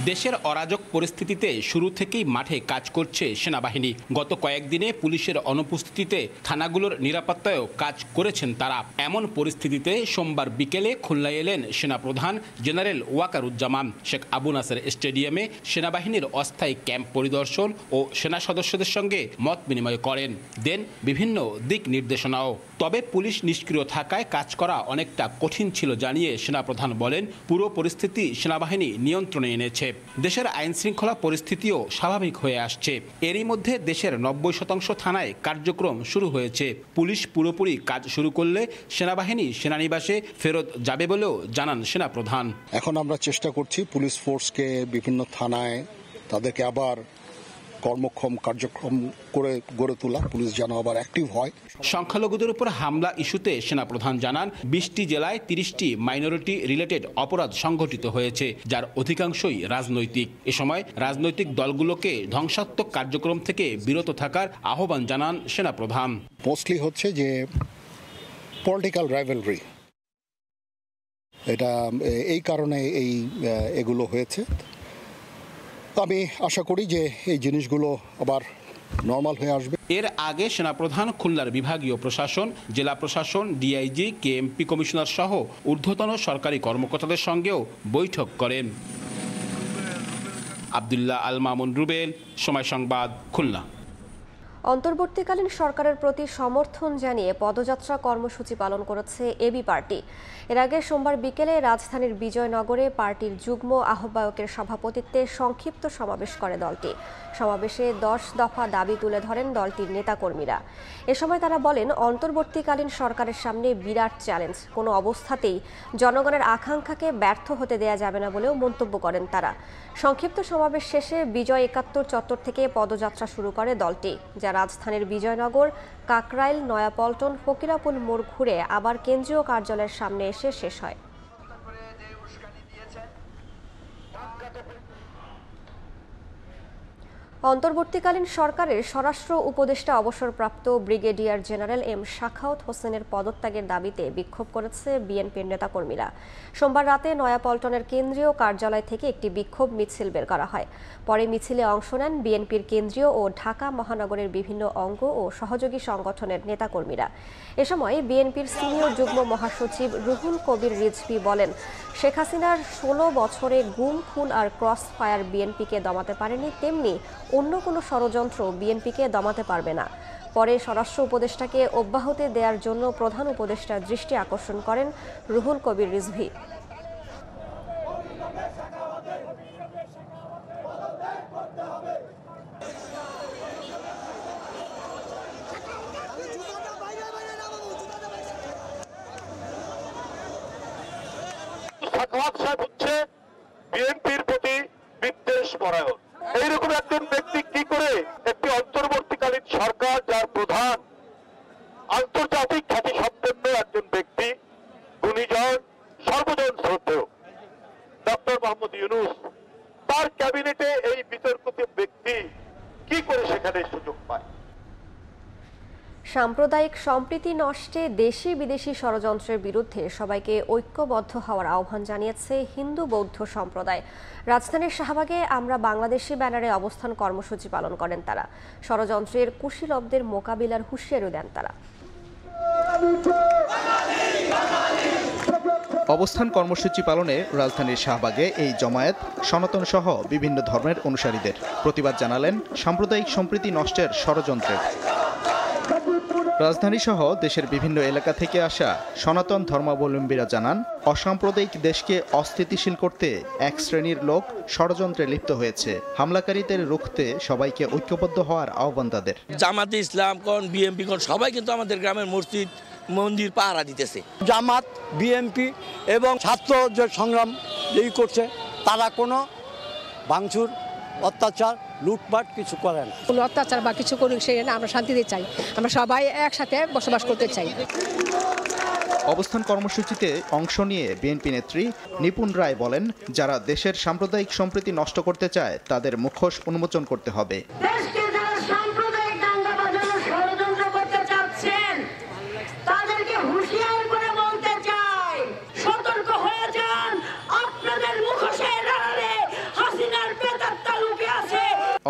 দেশের অরাজক পরিস্থিতিতে শুরু থেকেই মাঠে কাজ করছে সেনাবাহিনী গত কয়েকদিনে পুলিশের অনুপস্থিতিতে থানাগুলোর নিরাপত্তায়ও কাজ করেছেন তারা এমন পরিস্থিতিতে সোমবার বিকেলে খুলনায় এলেন সেনাপ্রধান জেনারেল ওয়াকারুজ্জামান শেখ আবু নাসের স্টেডিয়ামে সেনাবাহিনীর অস্থায়ী ক্যাম্প পরিদর্শন ও সেনা সদস্যদের সঙ্গে মত বিনিময় করেন দেন বিভিন্ন দিক নির্দেশনাও তবে পুলিশ নিষ্ক্রিয় থাকায় কাজ করা অনেকটা কঠিন ছিল জানিয়ে সেনাপ্রধান বলেন পুরো পরিস্থিতি সেনাবাহিনী নিয়ন্ত্রণে এনেছে দেশের আইন শৃঙ্খলা পরিস্থিতিও স্বাভাবিক হয়ে আসছে এরই মধ্যে দেশের নব্বই শতাংশ থানায় কার্যক্রম শুরু হয়েছে পুলিশ পুরোপুরি কাজ শুরু করলে সেনাবাহিনী সেনানিবাসে ফেরত যাবে বলেও জানান সেনাপ্রধান এখন আমরা চেষ্টা করছি পুলিশ ফোর্সকে বিভিন্ন থানায় তাদেরকে আবার কর্মক্ষম কার্যক্রম করে গড়ে তোলা পুলিশ যেন আবার অ্যাক্টিভ হয় সংখ্যালঘুদের উপর হামলা ইস্যুতে সেনাপ্রধান জানান বিশটি জেলায় তিরিশটি মাইনরিটি রিলেটেড অপরাধ সংঘটিত হয়েছে যার অধিকাংশই রাজনৈতিক এ সময় রাজনৈতিক দলগুলোকে ধ্বংসাত্মক কার্যক্রম থেকে বিরত থাকার আহ্বান জানান সেনাপ্রধান মোস্টলি হচ্ছে যে পলিটিক্যাল রাইভেলরি এটা এই কারণে এই এগুলো হয়েছে আমি আশা করি যে এই জিনিসগুলো আবার নর্মাল হয়ে আসবে এর আগে সেনাপ্রধান খুলনার বিভাগীয় প্রশাসন জেলা প্রশাসন ডিআইজি কেএমপি কমিশনার সহ ঊর্ধ্বতন সরকারি কর্মকর্তাদের সঙ্গেও বৈঠক করেন আবদুল্লাহ আল মামুন রুবেল সময় সংবাদ খুলনা অন্তর্বর্তীকালীন সরকারের প্রতি সমর্থন জানিয়ে পদযাত্রা কর্মসূচি পালন করেছে এবি পার্টি এর আগে সোমবার বিকেলে রাজধানীর বিজয়নগরে পার্টির যুগ্ম আহ্বায়কের সভাপতিত্বে সংক্ষিপ্ত সমাবেশ করে দলটি সমাবেশে দশ দফা দাবি তুলে ধরেন দলটির নেতাকর্মীরা এ সময় তারা বলেন অন্তর্বর্তীকালীন সরকারের সামনে বিরাট চ্যালেঞ্জ কোনো অবস্থাতেই জনগণের আকাঙ্ক্ষাকে ব্যর্থ হতে দেয়া যাবে না বলেও মন্তব্য করেন তারা সংক্ষিপ্ত সমাবেশ শেষে বিজয় একাত্তর চত্বর থেকে পদযাত্রা শুরু করে দলটি রাজধানীর বিজয়নগর কাকরাইল নয়াপল্টন ফকিরাপুল মোড় ঘুরে আবার কেন্দ্রীয় কার্যালয়ের সামনে এসে শেষ হয় অন্তর্বর্তীকালীন সরকারের স্বরাষ্ট্র উপদেষ্টা অবসরপ্রাপ্ত ব্রিগেডিয়ার জেনারেল এম শাখাউত হোসেনের পদত্যাগের দাবিতে বিক্ষোভ করেছে বিএনপির নেতাকর্মীরা সোমবার রাতে নয়াপল্টনের কেন্দ্রীয় কার্যালয় থেকে একটি বিক্ষোভ মিছিল বের করা হয় পরে মিছিলে অংশ নেন বিএনপির কেন্দ্রীয় ও ঢাকা মহানগরের বিভিন্ন অঙ্গ ও সহযোগী সংগঠনের নেতাকর্মীরা এ সময় বিএনপির সিনিয়র যুগ্ম মহাসচিব রুহুল কবির রিজভি বলেন শেখ হাসিনার ষোলো বছরে গুম খুন আর ক্রস ফায়ার বিএনপিকে দমাতে পারেনি তেমনি অন্য কোনো ষড়যন্ত্র বিএনপিকে দমাতে পারবে না পরে স্বরাষ্ট্র উপদেষ্টাকে অব্যাহতি দেওয়ার জন্য প্রধান উপদেষ্টার দৃষ্টি আকর্ষণ করেন রুহুল কবির রিজভি তোয়াক্সা হচ্ছে বিএনপির প্রতি বিদ্বেষ পরায়ণ এইরকম একজন ব্যক্তি কি করে একটি অন্তর্বর্তীকালীন সরকার যার প্রধান আন্তর্জাতিক খ্যাতি সম্পন্ন একজন ব্যক্তি গুণীজন সর্বজন শ্রদ্ধেয় ডক্টর মোহাম্মদ ইউনুস তার ক্যাবিনেটে এই বিতর্কিত ব্যক্তি কি করে সেখানে সুযোগ পায় সাম্প্রদায়িক সম্প্রীতি নষ্টে দেশি বিদেশি ষড়যন্ত্রের বিরুদ্ধে সবাইকে ঐক্যবদ্ধ হওয়ার আহ্বান জানিয়েছে হিন্দু বৌদ্ধ সম্প্রদায় রাজধানীর শাহবাগে আমরা বাংলাদেশি ব্যানারে অবস্থান কর্মসূচি পালন করেন তারা ষড়যন্ত্রের কুশীলব্দের মোকাবিলার হুঁশিয়ারও দেন তারা অবস্থান কর্মসূচি পালনে রাজধানীর শাহবাগে এই জমায়েত সনাতন সহ বিভিন্ন ধর্মের অনুসারীদের প্রতিবাদ জানালেন সাম্প্রদায়িক সম্প্রীতি নষ্টের ষড়যন্ত্রের রাজধানীসহ দেশের বিভিন্ন এলাকা থেকে আসা সনাতন ধর্মাবলম্বীরা জানান অসাম্প্রদায়িক দেশকে অস্থিতিশীল করতে এক শ্রেণীর লোক ষড়যন্ত্রে লিপ্ত হয়েছে হামলাকারীদের রুখতে সবাইকে ঐক্যবদ্ধ হওয়ার আহ্বান তাদের জামাতে ইসলাম কোন বিএমপি কোন সবাই কিন্তু আমাদের গ্রামের মসজিদ মন্দির পাহারা দিতেছে জামাত বিএমপি এবং ছাত্র যে সংগ্রাম যেই করছে তারা কোনো ভাঙচুর অত্যাচার লুটপাট কিছু করেন কোনো অত্যাচার বা কিছু করুক সেই জন্য আমরা শান্তিতে চাই আমরা সবাই একসাথে বসবাস করতে চাই অবস্থান কর্মসূচিতে অংশ নিয়ে বিএনপি নেত্রী নিপুণ রায় বলেন যারা দেশের সাম্প্রদায়িক সম্প্রীতি নষ্ট করতে চায় তাদের মুখোশ উন্মোচন করতে হবে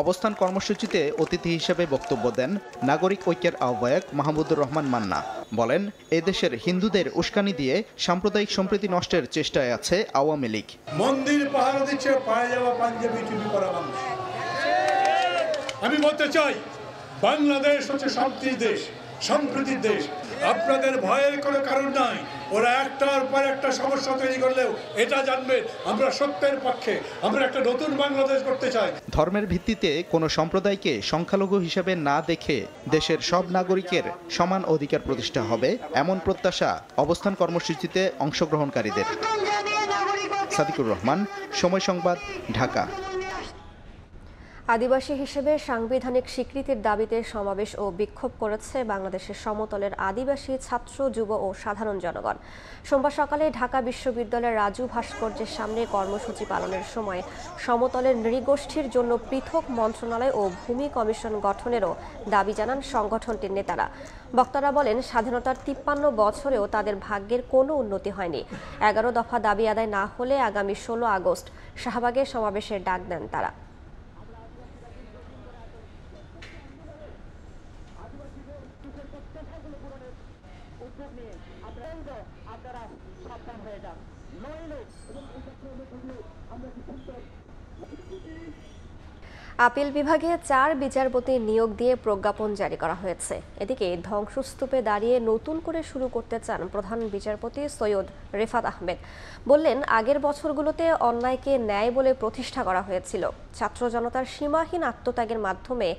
অবস্থান কর্মসূচিতে অতিথি হিসেবে বক্তব্য দেন নাগরিক ঐক্যের আহ্বায়ক মাহমুদুর রহমান মান্না বলেন এদেশের হিন্দুদের উস্কানি দিয়ে সাম্প্রদায়িক সম্প্রীতি নষ্টের চেষ্টায় আছে আওয়ামী লীগ মন্দির পাহাড় দিচ্ছে পায়ে যাওয়া পাঞ্জাবি করা মানুষ আমি বলতে চাই বাংলাদেশ হচ্ছে শান্তির দেশ সম্প্রীতির দেশ আপনাদের ভয়ের কোনো কারণ নাই ওরা একটার পর একটা সমস্যা তৈরি করলেও এটা জানবে আমরা সত্যের পক্ষে আমরা একটা নতুন বাংলাদেশ করতে চাই ধর্মের ভিত্তিতে কোনো সম্প্রদায়কে সংখ্যালঘু হিসেবে না দেখে দেশের সব নাগরিকের সমান অধিকার প্রতিষ্ঠা হবে এমন প্রত্যাশা অবস্থান কর্মসূচিতে অংশগ্রহণকারীদের সাদিকুর রহমান সময় সংবাদ ঢাকা আদিবাসী হিসেবে সাংবিধানিক স্বীকৃতির দাবিতে সমাবেশ ও বিক্ষোভ করেছে বাংলাদেশের সমতলের আদিবাসী ছাত্র যুব ও সাধারণ জনগণ সোমবার সকালে ঢাকা বিশ্ববিদ্যালয়ের রাজু ভাস্কর্যের সামনে কর্মসূচি পালনের সময় সমতলের নৃগোষ্ঠীর জন্য পৃথক মন্ত্রণালয় ও ভূমি কমিশন গঠনেরও দাবি জানান সংগঠনটির নেতারা বক্তারা বলেন স্বাধীনতার তিপ্পান্ন বছরেও তাদের ভাগ্যের কোনো উন্নতি হয়নি এগারো দফা দাবি আদায় না হলে আগামী ষোলো আগস্ট শাহবাগে সমাবেশের ডাক দেন তারা আপিল বিভাগে চার বিচারপতি নিয়োগ দিয়ে প্রজ্ঞাপন জারি করা হয়েছে এদিকে ধ্বংসস্তূপে দাঁড়িয়ে নতুন করে শুরু করতে চান প্রধান বিচারপতি সৈয়দ রেফাত আহমেদ বললেন আগের বছরগুলোতে অন্যায়কে ন্যায় বলে প্রতিষ্ঠা করা হয়েছিল ছাত্র জনতার সীমাহীন আত্মত্যাগের মাধ্যমে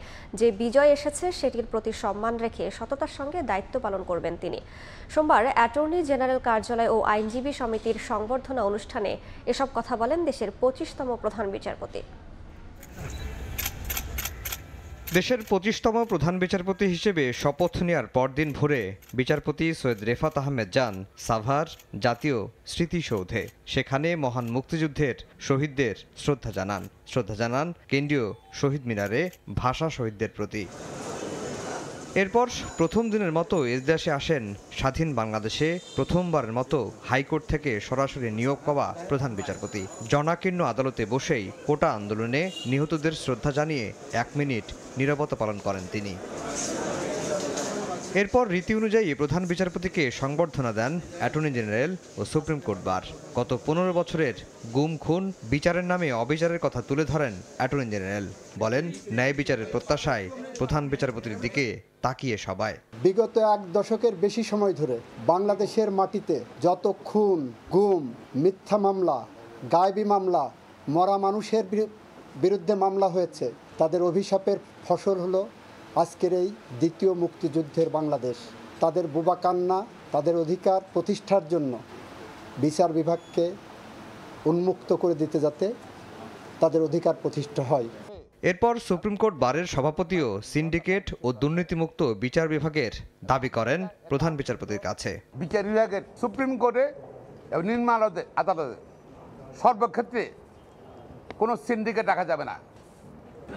যে বিজয় এসেছে সেটির প্রতি সম্মান রেখে সততার সঙ্গে দায়িত্ব পালন করবেন তিনি সোমবার অ্যাটর্নি জেনারেল কার্যালয় ও আইনজীবী সমিতির সংবর্ধনা অনুষ্ঠানে এসব কথা বলেন দেশের পঁচিশতম প্রধান বিচারপতি দেশের পঁচিশতম প্রধান বিচারপতি হিসেবে শপথ নেওয়ার পরদিন ভোরে বিচারপতি সৈয়দ রেফাত আহমেদ যান সাভার জাতীয় স্মৃতিসৌধে সেখানে মহান মুক্তিযুদ্ধের শহীদদের শ্রদ্ধা জানান শ্রদ্ধা জানান কেন্দ্রীয় শহীদ মিনারে ভাষা শহীদদের প্রতি এরপর প্রথম দিনের মতো এজলাসে আসেন স্বাধীন বাংলাদেশে প্রথমবারের মতো হাইকোর্ট থেকে সরাসরি নিয়োগ পাওয়া প্রধান বিচারপতি জনাকীর্ণ আদালতে বসেই কোটা আন্দোলনে নিহতদের শ্রদ্ধা জানিয়ে এক মিনিট নিরবতা পালন করেন তিনি এরপর রীতি অনুযায়ী প্রধান বিচারপতিকে সংবর্ধনা দেন অ্যাটর্নি জেনারেল ও সুপ্রিম কোর্ট বার গত পনেরো বছরের গুম খুন বিচারের নামে অবিচারের কথা তুলে ধরেন অ্যাটর্নি জেনারেল বলেন ন্যায় বিচারের প্রত্যাশায় প্রধান বিচারপতির দিকে তাকিয়ে সবাই বিগত এক দশকের বেশি সময় ধরে বাংলাদেশের মাটিতে যত খুন গুম মিথ্যা মামলা গায়বি মামলা মরা মানুষের বিরুদ্ধে মামলা হয়েছে তাদের অভিশাপের ফসল হলো আজকের এই দ্বিতীয় মুক্তিযুদ্ধের বাংলাদেশ তাদের বোবা কান্না তাদের অধিকার প্রতিষ্ঠার জন্য বিচার বিভাগকে উন্মুক্ত করে দিতে যাতে তাদের অধিকার প্রতিষ্ঠা হয় এরপর সুপ্রিম কোর্ট বারের সভাপতিও সিন্ডিকেট ও দুর্নীতিমুক্ত বিচার বিভাগের দাবি করেন প্রধান বিচারপতির কাছে বিচার বিভাগের সুপ্রিম কোর্টে নির্মাণ আদালতে সর্বক্ষেত্রে কোনো সিন্ডিকেট রাখা যাবে না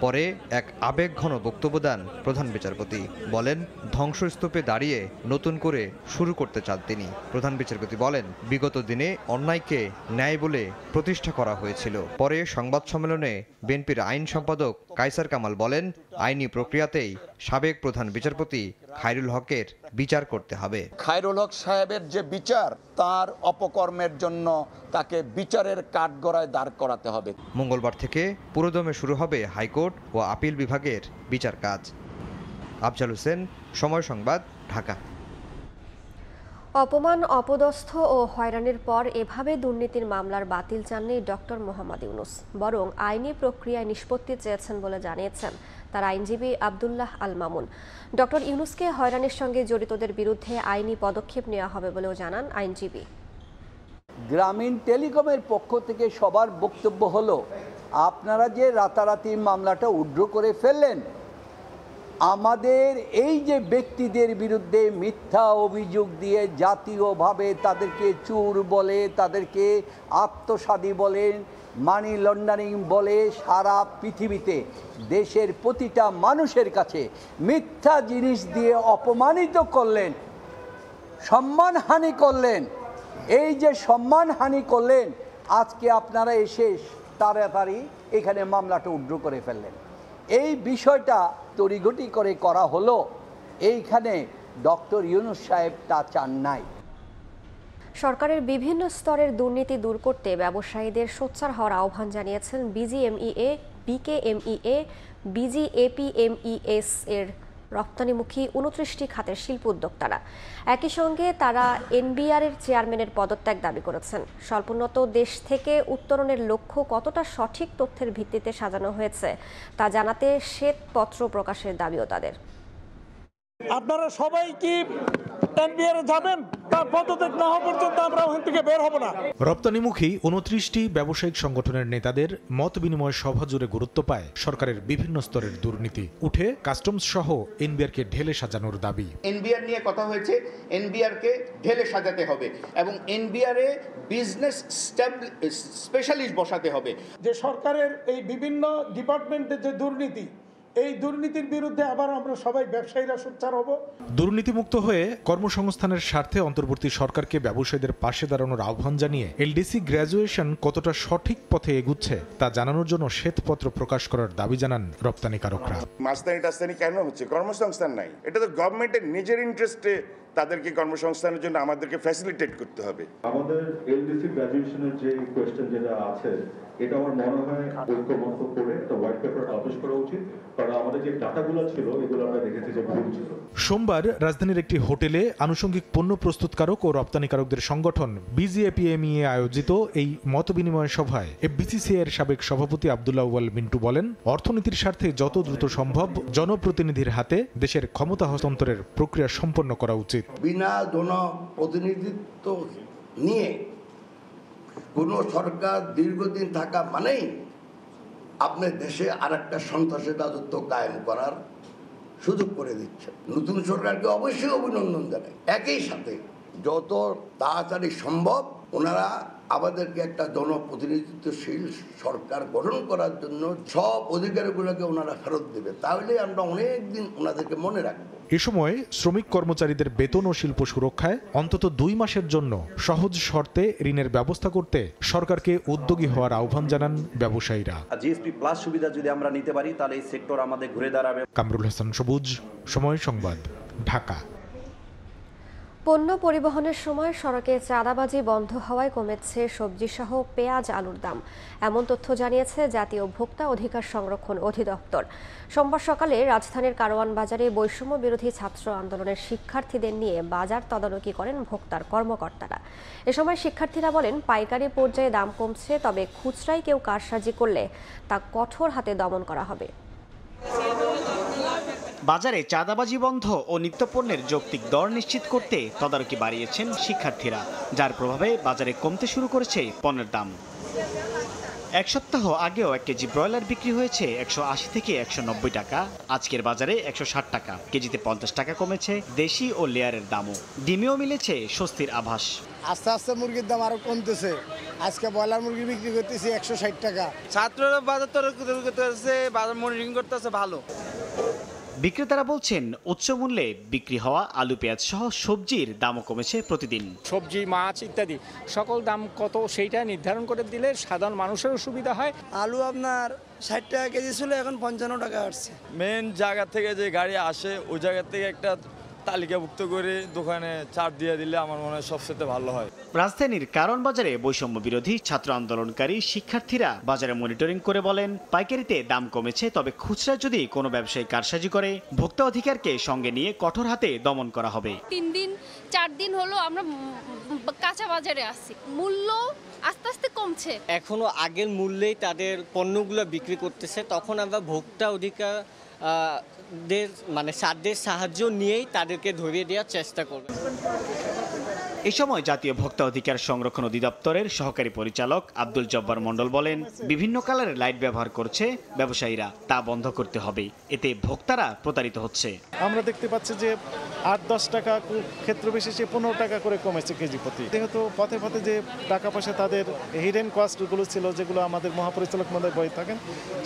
পরে এক আবেগঘন বক্তব্য দেন প্রধান বিচারপতি বলেন ধ্বংসস্তূপে দাঁড়িয়ে নতুন করে শুরু করতে চান তিনি প্রধান বিচারপতি বলেন বিগত দিনে অন্যায়কে ন্যায় বলে প্রতিষ্ঠা করা হয়েছিল পরে সংবাদ সম্মেলনে বিএনপির আইন সম্পাদক কাইসার কামাল বলেন আইনি প্রক্রিয়াতেই সাবেক প্রধান বিচারপতি খায়রুল হকের বিচার করতে হবে খায়রুল হক সাহেবের যে বিচার তার অপকর্মের জন্য তাকে বিচারের কাঠগড়ায় দাঁড় করাতে হবে মঙ্গলবার থেকে পুরোদমে শুরু হবে হাইকোর্ট ও আপিল বিভাগের বিচার কাজ আফজাল হোসেন সময় সংবাদ ঢাকা অপমান অপদস্থ ও হয়রানির পর এভাবে দুর্নীতির মামলার বাতিল চাননি ডক্টর মোহাম্মদ ইউনুস বরং আইনি প্রক্রিয়ায় নিষ্পত্তি চেয়েছেন বলে জানিয়েছেন তার আইনজীবী আবদুল্লাহ আল মামুন ডক্টর ইউনুসকে হয়রানির সঙ্গে জড়িতদের বিরুদ্ধে আইনি পদক্ষেপ নেওয়া হবে বলেও জানান আইনজীবী গ্রামীণ টেলিকমের পক্ষ থেকে সবার বক্তব্য হলো আপনারা যে রাতারাতি মামলাটা উড্র করে ফেললেন আমাদের এই যে ব্যক্তিদের বিরুদ্ধে মিথ্যা অভিযোগ দিয়ে জাতীয়ভাবে তাদেরকে চুর বলে তাদেরকে আত্মসাদী বলেন মানি লন্ডারিং বলে সারা পৃথিবীতে দেশের প্রতিটা মানুষের কাছে মিথ্যা জিনিস দিয়ে অপমানিত করলেন সম্মানহানি করলেন এই যে সম্মানহানি করলেন আজকে আপনারা এসে তাড়াতাড়ি এখানে মামলাটা উড্র করে ফেললেন এই বিষয়টা তড়িঘটি করে করা হলো এইখানে ডক্টর ইউনুস সাহেব তা চান নাই সরকারের বিভিন্ন স্তরের দুর্নীতি দূর করতে ব্যবসায়ীদের সোচ্চার হওয়ার আহ্বান জানিয়েছেন বিজিএমইএ বিকেএমইএ বিজিএপিএমইএস এর রপ্তানিমুখী উনত্রিশটি খাতের শিল্প উদ্যোক্তারা একই সঙ্গে তারা এনবিআর এর চেয়ারম্যানের পদত্যাগ দাবি করেছেন স্বল্পোন্নত দেশ থেকে উত্তরণের লক্ষ্য কতটা সঠিক তথ্যের ভিত্তিতে সাজানো হয়েছে তা জানাতে শ্বেতপত্র প্রকাশের দাবিও তাদের আপনারা সবাই কি যাবেন ওখান থেকে বের হব না রপ্তানিমুখী উনত্রিশটি ব্যবসায়িক সংগঠনের নেতাদের মত বিনিময় সভা জুড়ে গুরুত্ব পায় সরকারের বিভিন্ন স্তরের দুর্নীতি উঠে কাস্টমস সহ এনবিআরকে ঢেলে সাজানোর দাবি এনবিআর নিয়ে কথা হয়েছে এনবিআরকে ঢেলে সাজাতে হবে এবং এ বিজনেস স্পেশালিস্ট বসাতে হবে যে সরকারের এই বিভিন্ন ডিপার্টমেন্টের যে দুর্নীতি এই দুর্নীতির বিরুদ্ধে আবার আমরা সবাই ব্যবসায়ীরা সোচ্চার হব দুর্নীতিমুক্ত হয়ে কর্মসংস্থানের স্বার্থে অন্তর্বর্তী সরকারকে ব্যবসায়ীদের পাশে দাঁড়ানোর আহ্বান জানিয়ে এলডিসি গ্র্যাজুয়েশন কতটা সঠিক পথে এগুচ্ছে তা জানানোর জন্য শ্বেতপত্র প্রকাশ করার দাবি জানান রপ্তানিকারকরা মাস্তানি টাস্তানি কেন হচ্ছে কর্মসংস্থান নাই এটা তো গভর্নমেন্টের নিজের ইন্টারেস্টে তাদেরকে কর্মসংস্থানের জন্য আমাদেরকে ফ্যাসিলিটেট করতে হবে আমাদের এলডিসি গ্রাজুয়েশনের যে কোয়েশ্চেন যেটা আছে এটা আমার মনে হয় ঐক্যবদ্ধ করে একটা হোয়াইট পেপার পাবলিশ করা উচিত কারণ আমাদের যে ডাটাগুলো ছিল এগুলো আমরা দেখেছি যে ভুল ছিল সোমবার রাজধানীর একটি হোটেলে আনুষঙ্গিক পণ্য প্রস্তুতকারক ও রপ্তানিকারকদের সংগঠন বিজিএপিএমইএ e আয়োজিত এই মতবিনিময় সভায় এফবিসিসি এর সাবেক সভাপতি আবদুল্লাহ ওয়াল মিন্টু বলেন অর্থনীতির স্বার্থে যত দ্রুত সম্ভব জনপ্রতিনিধির হাতে দেশের ক্ষমতা হস্তান্তরের প্রক্রিয়া সম্পন্ন করা উচিত উচিত বিনা জন প্রতিনিধিত্ব নিয়ে কোনো সরকার দীর্ঘদিন থাকা মানেই আপনার দেশে আর একটা সন্ত্রাসের রাজত্ব কায়েম করার সুযোগ করে দিচ্ছে নতুন সরকারকে অবশ্যই অভিনন্দন জানায় একই সাথে যত তাড়াতাড়ি সম্ভব ওনারা আমাদেরকে একটা জনপ্রতিনিধিত্বশীল সরকার গঠন করার জন্য সব অধিকারগুলোকে ওনারা ফেরত দেবে তাহলে আমরা অনেক দিন ওনাদেরকে মনে রাখবো এ সময় শ্রমিক কর্মচারীদের বেতন ও শিল্প সুরক্ষায় অন্তত দুই মাসের জন্য সহজ শর্তে ঋণের ব্যবস্থা করতে সরকারকে উদ্যোগী হওয়ার আহ্বান জানান ব্যবসায়ীরা জিএসপি প্লাস সুবিধা যদি আমরা নিতে পারি তাহলে এই সেক্টর আমাদের ঘুরে দাঁড়াবে কামরুল হাসান সবুজ সময় সংবাদ ঢাকা পণ্য পরিবহনের সময় সড়কে চাঁদাবাজি বন্ধ হওয়ায় কমেছে সবজিসহ পেঁয়াজ আলুর দাম এমন তথ্য জানিয়েছে জাতীয় ভোক্তা অধিকার সংরক্ষণ অধিদপ্তর সোমবার সকালে রাজধানীর কারওয়ান বাজারে বৈষম্য বিরোধী ছাত্র আন্দোলনের শিক্ষার্থীদের নিয়ে বাজার তদারকি করেন ভোক্তার কর্মকর্তারা এ সময় শিক্ষার্থীরা বলেন পাইকারি পর্যায়ে দাম কমছে তবে খুচরাই কেউ কারসাজি করলে তা কঠোর হাতে দমন করা হবে বাজারে চাঁদাবাজি বন্ধ ও নিত্যপণ্যের যৌক্তিক দর নিশ্চিত করতে তদারকি বাড়িয়েছেন শিক্ষার্থীরা যার প্রভাবে বাজারে কমতে শুরু করেছে পণ্যের দাম এক সপ্তাহ আগেও এক কেজি ব্রয়লার বিক্রি হয়েছে একশো আশি থেকে একশো নব্বই টাকা আজকের বাজারে একশো ষাট টাকা কেজিতে পঞ্চাশ টাকা কমেছে দেশি ও লেয়ারের দামও ডিমেও মিলেছে স্বস্তির আভাস আস্তে আস্তে মুরগির দাম আরো কমতেছে আজকে ব্রয়লার মুরগি বিক্রি করতেছি একশো ষাট টাকা ছাত্ররা বাজার তরকারি করতেছে বাজার মনিটরিং করতেছে ভালো বিক্রেতারা বলছেন উচ্চ মূল্যে বিক্রি হওয়া আলু পেঁয়াজ সহ সবজির দামও কমেছে প্রতিদিন সবজি মাছ ইত্যাদি সকল দাম কত সেইটা নির্ধারণ করে দিলে সাধারণ মানুষেরও সুবিধা হয় আলু আপনার ষাট টাকা কেজি ছিল এখন পঞ্চান্ন টাকা আসছে মেন জায়গা থেকে যে গাড়ি আসে ওই জায়গা থেকে একটা তালিকাভুক্ত করে দোকানে চাপ দিয়ে দিলে আমার মনে হয় সবচেয়ে ভালো হয় রাজধানীর কারণ বাজারে বৈষম্য বিরোধী ছাত্র আন্দোলনকারী শিক্ষার্থীরা বাজারে মনিটরিং করে বলেন পাইকারিতে দাম কমেছে তবে খুচরা যদি কোনো ব্যবসায়ী কারসাজি করে ভোক্তা অধিকারকে সঙ্গে নিয়ে কঠোর হাতে দমন করা হবে তিন দিন চার দিন হলো আমরা কাঁচা বাজারে আসছি মূল্য আস্তে আস্তে কমছে এখনো আগের মূল্যেই তাদের পণ্যগুলো বিক্রি করতেছে তখন আমরা ভোক্তা অধিকার দের মানে সাদের সাহায্য নিয়েই তাদেরকে ধরিয়ে দেওয়ার চেষ্টা করবে এ সময় জাতীয় ভোক্তা অধিকার সংরক্ষণ অধিদপ্তরের সহকারী পরিচালক আব্দুল জব্বার মন্ডল বলেন বিভিন্ন কালারের লাইট ব্যবহার করছে ব্যবসায়ীরা তা বন্ধ করতে হবে এতে ভোক্তারা প্রতারিত হচ্ছে আমরা দেখতে পাচ্ছি যে আট দশ টাকা ক্ষেত্র বিশেষে পনেরো টাকা করে কমেছে কেজি প্রতি যেহেতু পথে পথে যে টাকা পয়সা তাদের হিডেন কস্টগুলো ছিল যেগুলো আমাদের মহাপরিচালক মধ্যে বই থাকেন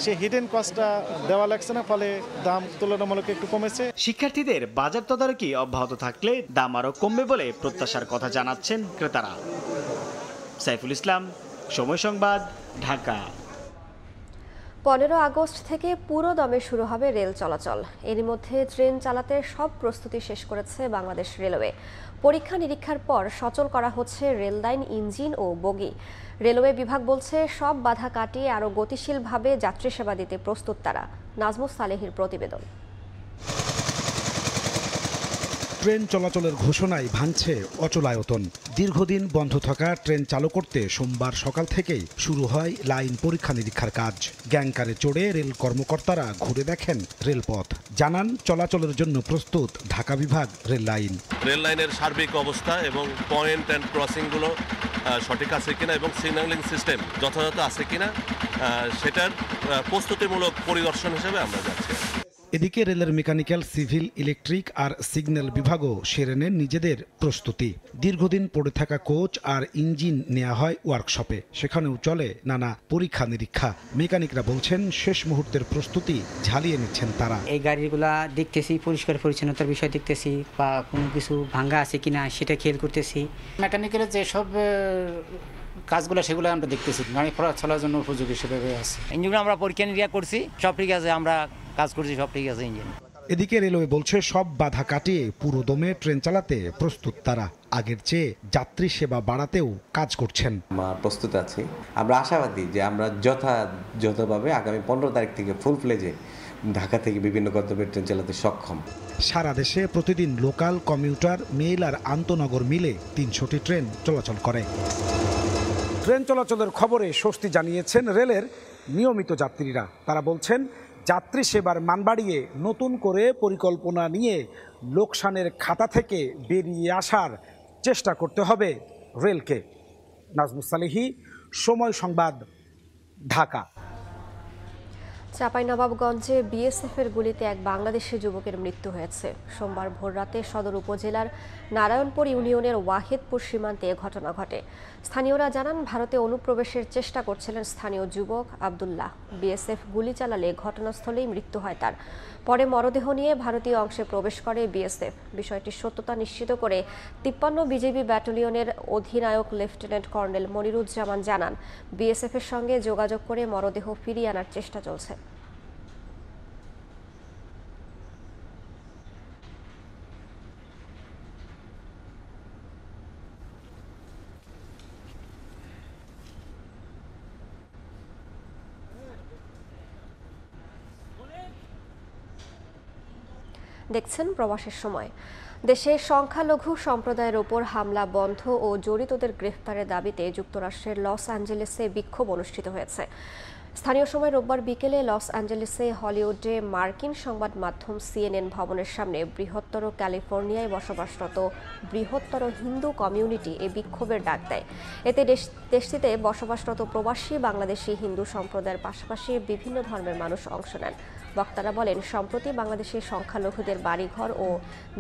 সেই হিডেন কস্টটা দেওয়া লাগছে না ফলে দাম তুলনা তুলনামূলক একটু কমেছে শিক্ষার্থীদের বাজার তদারকি অব্যাহত থাকলে দাম আরও কমবে বলে প্রত্যাশার কথা জানাচ্ছেন ক্রেতারা সাইফুল ইসলাম সময় সংবাদ ঢাকা পনেরো আগস্ট থেকে পুরো দমে শুরু হবে রেল চলাচল এর মধ্যে ট্রেন চালাতে সব প্রস্তুতি শেষ করেছে বাংলাদেশ রেলওয়ে পরীক্ষা নিরীক্ষার পর সচল করা হচ্ছে রেল লাইন ইঞ্জিন ও বগি রেলওয়ে বিভাগ বলছে সব বাধা কাটিয়ে আরও গতিশীলভাবে যাত্রী সেবা দিতে প্রস্তুত তারা নাজমুস সালেহির প্রতিবেদন ট্রেন চলাচলের ঘোষণায় ভাঙছে অচলায়তন দীর্ঘদিন বন্ধ থাকা ট্রেন চালু করতে সোমবার সকাল থেকেই শুরু হয় লাইন পরীক্ষা নিরীক্ষার কাজ গ্যাংকারে চড়ে রেল কর্মকর্তারা ঘুরে দেখেন রেলপথ জানান চলাচলের জন্য প্রস্তুত ঢাকা বিভাগ রেল লাইন রেল লাইনের সার্বিক অবস্থা এবং পয়েন্ট অ্যান্ড ক্রসিংগুলো সঠিক আছে কিনা এবং সিগন্যালিং সিস্টেম যথাযথ আছে কিনা সেটার প্রস্তুতিমূলক পরিদর্শন হিসেবে আমরা যাচ্ছি এদিকে রেলের মেকানিক্যাল সিভিল ইলেকট্রিক আর সিগন্যাল বিভাগও সেরে নেন নিজেদের প্রস্তুতি দীর্ঘদিন পড়ে থাকা কোচ আর ইঞ্জিন নেওয়া হয় ওয়ার্কশপে সেখানেও চলে নানা পরীক্ষা নিরীক্ষা মেকানিকরা বলছেন শেষ মুহূর্তের প্রস্তুতি ঝালিয়ে নিচ্ছেন তারা এই গাড়িগুলা দেখতেছি পরিষ্কার পরিচ্ছন্নতার বিষয় দেখতেছি বা কোনো কিছু ভাঙ্গা আছে কিনা সেটা খেয়াল করতেছি মেকানিকের যেসব কাজগুলো সেগুলো আমরা দেখতেছি গাড়ি পড়া চলার জন্য উপযোগী হিসেবে আছে আমরা পরীক্ষা নিরীক্ষা করছি সব ঠিক আছে আমরা কাজ করছি সব ঠিক আছে ইঞ্জিন এদিকে রেলওয়ে বলছে সব বাধা কাটিয়ে পুরো দমে ট্রেন চালাতে প্রস্তুত তারা আগের চেয়ে যাত্রী সেবা বাড়াতেও কাজ করছেন প্রস্তুত আছি আমরা আশাবাদী যে আমরা যথাযথভাবে আগামী পনেরো তারিখ থেকে ফুল ফ্লেজে ঢাকা থেকে বিভিন্ন গন্তব্যের ট্রেন চালাতে সক্ষম সারা দেশে প্রতিদিন লোকাল কমিউটার মেইল আর আন্তনগর মিলে তিনশোটি ট্রেন চলাচল করে ট্রেন চলাচলের খবরে স্বস্তি জানিয়েছেন রেলের নিয়মিত যাত্রীরা তারা বলছেন যাত্রী সেবার মান বাড়িয়ে নতুন করে পরিকল্পনা নিয়ে লোকসানের খাতা থেকে বেরিয়ে আসার চেষ্টা করতে হবে রেলকে নাজমুস সালেহি সময় সংবাদ ঢাকা চাঁপাইনবাবগঞ্জে বিএসএফের গুলিতে এক বাংলাদেশি যুবকের মৃত্যু হয়েছে সোমবার ভোররাতে সদর উপজেলার নারায়ণপুর ইউনিয়নের ওয়াহেদপুর সীমান্তে ঘটনা ঘটে স্থানীয়রা জানান ভারতে অনুপ্রবেশের চেষ্টা করছিলেন স্থানীয় যুবক আবদুল্লাহ বিএসএফ গুলি চালালে ঘটনাস্থলেই মৃত্যু হয় তার পরে মরদেহ নিয়ে ভারতীয় অংশে প্রবেশ করে বিএসএফ বিষয়টির সত্যতা নিশ্চিত করে তিপ্পান্ন বিজেপি ব্যাটালিয়নের অধিনায়ক লেফটেন্যান্ট কর্নেল মনিরুজ্জামান জানান বিএসএফের সঙ্গে যোগাযোগ করে মরদেহ ফিরিয়ে আনার চেষ্টা চলছে দেখছেন প্রবাসের সময় দেশে সংখ্যালঘু সম্প্রদায়ের ওপর হামলা বন্ধ ও জড়িতদের গ্রেফতারের দাবিতে যুক্তরাষ্ট্রের লস অ্যাঞ্জেলেসে বিক্ষোভ অনুষ্ঠিত হয়েছে স্থানীয় সময় রোববার বিকেলে লস অ্যাঞ্জেলেসে হলিউডে মার্কিন সংবাদ মাধ্যম সিএনএন ভবনের সামনে বৃহত্তর ক্যালিফোর্নিয়ায় বসবাসরত বৃহত্তর হিন্দু কমিউনিটি এ বিক্ষোভের ডাক দেয় এতে দেশটিতে বসবাসরত প্রবাসী বাংলাদেশি হিন্দু সম্প্রদায়ের পাশাপাশি বিভিন্ন ধর্মের মানুষ অংশ নেন বক্তারা বলেন সম্প্রতি বাংলাদেশের সংখ্যালঘুদের বাড়িঘর ও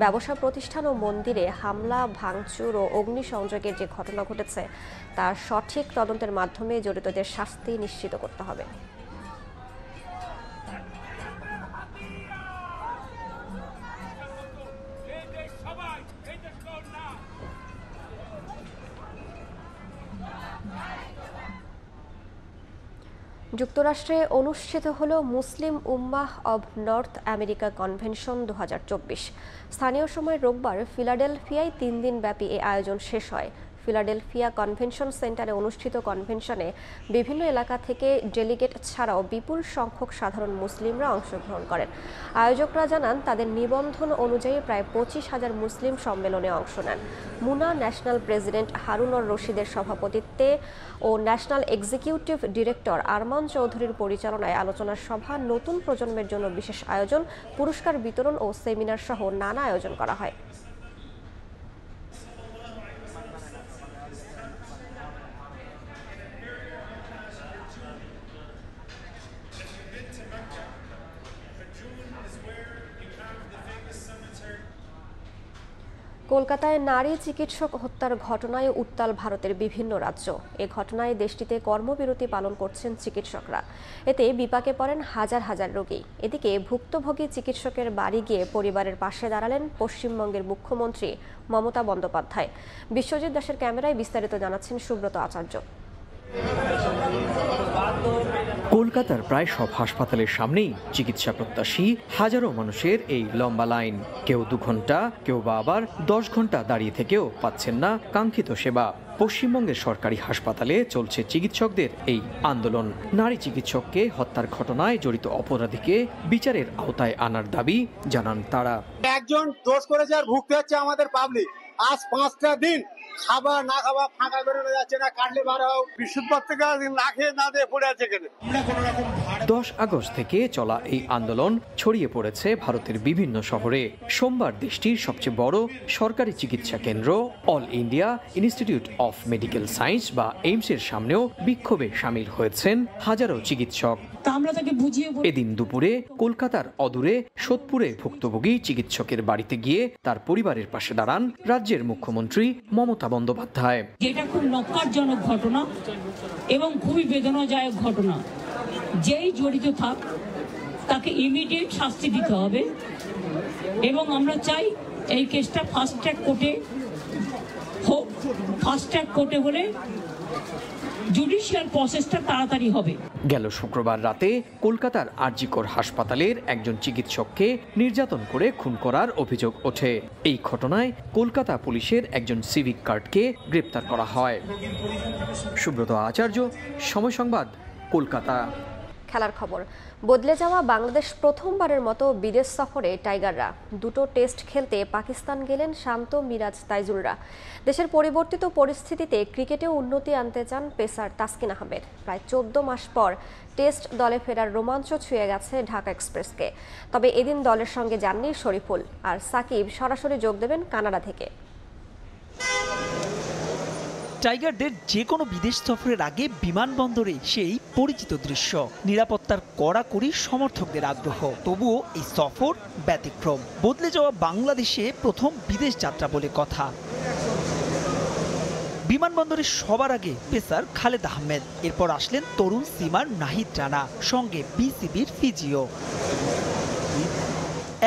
ব্যবসা প্রতিষ্ঠান ও মন্দিরে হামলা ভাঙচুর ও অগ্নিসংযোগের যে ঘটনা ঘটেছে তা সঠিক তদন্তের মাধ্যমে জড়িতদের শাস্তি নিশ্চিত করতে হবে যুক্তরাষ্ট্রে অনুষ্ঠিত হল Muslim Ummah of North America convention দু স্থানীয় সময় রোববার ফিলাডেলফিয়ায় তিন দিনব্যাপী এ আয়োজন শেষ হয় ফিলাডেলফিয়া কনভেনশন সেন্টারে অনুষ্ঠিত কনভেনশনে বিভিন্ন এলাকা থেকে ডেলিগেট ছাড়াও বিপুল সংখ্যক সাধারণ মুসলিমরা অংশগ্রহণ করেন আয়োজকরা জানান তাদের নিবন্ধন অনুযায়ী প্রায় পঁচিশ হাজার মুসলিম সম্মেলনে অংশ নেন মুনা ন্যাশনাল প্রেসিডেন্ট হারুনর রশিদের সভাপতিত্বে ও ন্যাশনাল এক্সিকিউটিভ ডিরেক্টর আরমান চৌধুরীর পরিচালনায় আলোচনার সভা নতুন প্রজন্মের জন্য বিশেষ আয়োজন পুরস্কার বিতরণ ও সেমিনার সহ নানা আয়োজন করা হয় কলকাতায় নারী চিকিৎসক হত্যার ঘটনায় উত্তাল ভারতের বিভিন্ন রাজ্য এ ঘটনায় দেশটিতে কর্মবিরতি পালন করছেন চিকিৎসকরা এতে বিপাকে পড়েন হাজার হাজার রোগী এদিকে ভুক্তভোগী চিকিৎসকের বাড়ি গিয়ে পরিবারের পাশে দাঁড়ালেন পশ্চিমবঙ্গের মুখ্যমন্ত্রী মমতা বন্দ্যোপাধ্যায় বিশ্বজিৎ দাসের ক্যামেরায় বিস্তারিত জানাচ্ছেন সুব্রত আচার্য কলকাতার প্রায় সব হাসপাতালের সামনেই চিকিৎসা প্রত্যাশী হাজারো মানুষের এই লম্বা লাইন কেউ দু ঘন্টা কেউ বা আবার দশ ঘন্টা দাঁড়িয়ে থেকেও পাচ্ছেন না কাঙ্ক্ষিত সেবা পশ্চিমবঙ্গের সরকারি হাসপাতালে চলছে চিকিৎসকদের এই আন্দোলন নারী চিকিৎসককে হত্যার ঘটনায় জড়িত অপরাধীকে বিচারের আওতায় আনার দাবি জানান তারা একজন দোষ করেছে আর ভুগতে হচ্ছে আমাদের পাবলিক আজ পাঁচটা দিন না ফাঁকা বেরোনো যাচ্ছে না কাটলে বার হোক থেকে না খেয়ে না দিয়ে পড়ে আছে কেন দশ আগস্ট থেকে চলা এই আন্দোলন ছড়িয়ে পড়েছে ভারতের বিভিন্ন শহরে সোমবার দেশটির সবচেয়ে বড় সরকারি চিকিৎসা কেন্দ্র all India institute of medical science বা এইমসের সামনেও বিক্ষোভে সামিল হয়েছেন হাজারো চিকিৎসক তা আমরা তাকে বুঝিয়ে এদিন দুপুরে কলকাতার অদূরে সোদপুরে ভুক্তভোগী চিকিৎসকের বাড়িতে গিয়ে তার পরিবারের পাশে দাঁড়ান রাজ্যের মুখ্যমন্ত্রী মমতা বন্দ্যোপাধ্যায় যেটা খুব নকারজনক ঘটনা এবং খুবই বেদনাদায়ক ঘটনা যেই জড়িত থাক তাকে ইমিডিয়েট শাস্তি দিতে হবে এবং আমরা চাই এই কেসটা ফাস্ট ট্র্যাক কোর্টে হোক ফাস্ট ট্র্যাক কোর্টে হলে জুডিশিয়াল প্রসেসটা তাড়াতাড়ি হবে গেল শুক্রবার রাতে কলকাতার আরজিকর হাসপাতালের একজন চিকিৎসককে নির্যাতন করে খুন করার অভিযোগ ওঠে এই ঘটনায় কলকাতা পুলিশের একজন সিভিক গার্ডকে গ্রেপ্তার করা হয় সুব্রত আচার্য সময় সংবাদ কলকাতা খেলার খবর বদলে যাওয়া বাংলাদেশ প্রথমবারের মতো বিদেশ সফরে টাইগাররা দুটো টেস্ট খেলতে পাকিস্তান গেলেন শান্ত মিরাজ তাইজুলরা দেশের পরিবর্তিত পরিস্থিতিতে ক্রিকেটেও উন্নতি আনতে চান পেসার তাসকিন আহমেদ প্রায় চোদ্দ মাস পর টেস্ট দলে ফেরার রোমাঞ্চ ছুঁয়ে গেছে ঢাকা এক্সপ্রেসকে তবে এদিন দলের সঙ্গে যাননি শরীফুল আর সাকিব সরাসরি যোগ দেবেন কানাডা থেকে টাইগারদের যে কোনো বিদেশ সফরের আগে বিমানবন্দরে সেই পরিচিত দৃশ্য নিরাপত্তার কড়াকড়ি সমর্থকদের আগ্রহ তবুও এই সফর ব্যতিক্রম বদলে যাওয়া বাংলাদেশে প্রথম বিদেশ যাত্রা বলে কথা বিমানবন্দরে সবার আগে পেসার খালেদ আহমেদ এরপর আসলেন তরুণ সীমার নাহিদ রানা সঙ্গে বিসিবির ফিজিও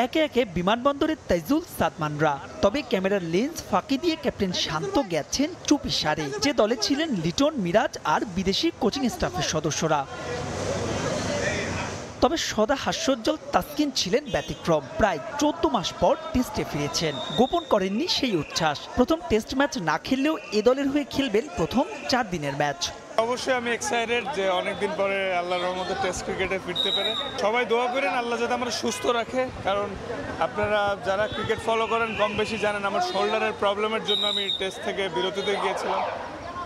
একে একে বিমানবন্দরের তাইজুল সাদমানরা তবে ক্যামেরার লেন্স ফাঁকি দিয়ে ক্যাপ্টেন শান্ত গেছেন চুপি সারে যে দলে ছিলেন লিটন মিরাজ আর বিদেশি কোচিং স্টাফের সদস্যরা তবে সদা হাস্যোজ্জ্বল তাসকিন ছিলেন ব্যতিক্রম প্রায় চোদ্দ মাস পর টেস্টে ফিরেছেন গোপন করেননি সেই উচ্ছ্বাস প্রথম টেস্ট ম্যাচ না খেললেও এ দলের হয়ে খেলবেন প্রথম চার দিনের ম্যাচ অবশ্যই আমি এক্সাইটেড যে অনেকদিন পরে আল্লাহর রহমতে টেস্ট ক্রিকেটে ফিরতে পারে সবাই দোয়া করেন আল্লাহ যাতে আমরা সুস্থ রাখে কারণ আপনারা যারা ক্রিকেট ফলো করেন কম বেশি জানেন আমার শোল্ডারের প্রবলেমের জন্য আমি টেস্ট থেকে বিরতিতে গিয়েছিলাম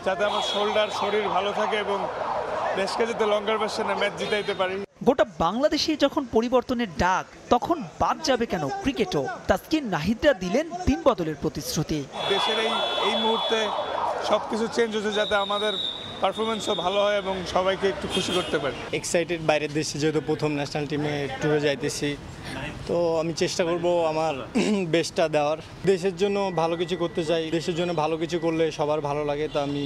যাতে আমার শোল্ডার শরীর ভালো থাকে এবং দেশকে যাতে লঙ্কার ভার্সনে ম্যাচ জিতাইতে পারি গোটা বাংলাদেশে যখন পরিবর্তনের ডাক তখন বাদ যাবে কেন ক্রিকেটও তাস্কিন নাহিদরা দিলেন দিন বদলের প্রতিশ্রুতি দেশের এই এই মুহূর্তে সব কিছু চেঞ্জ হচ্ছে যাতে আমাদের পারফরমেন্সও ভালো হয় এবং সবাইকে একটু খুশি করতে পারে এক্সাইটেড বাইরের দেশে যেহেতু প্রথম ন্যাশনাল টিমে ট্যুরে যাইতেছি তো আমি চেষ্টা করব আমার বেস্টটা দেওয়ার দেশের জন্য ভালো কিছু করতে চাই দেশের জন্য ভালো কিছু করলে সবার ভালো লাগে তো আমি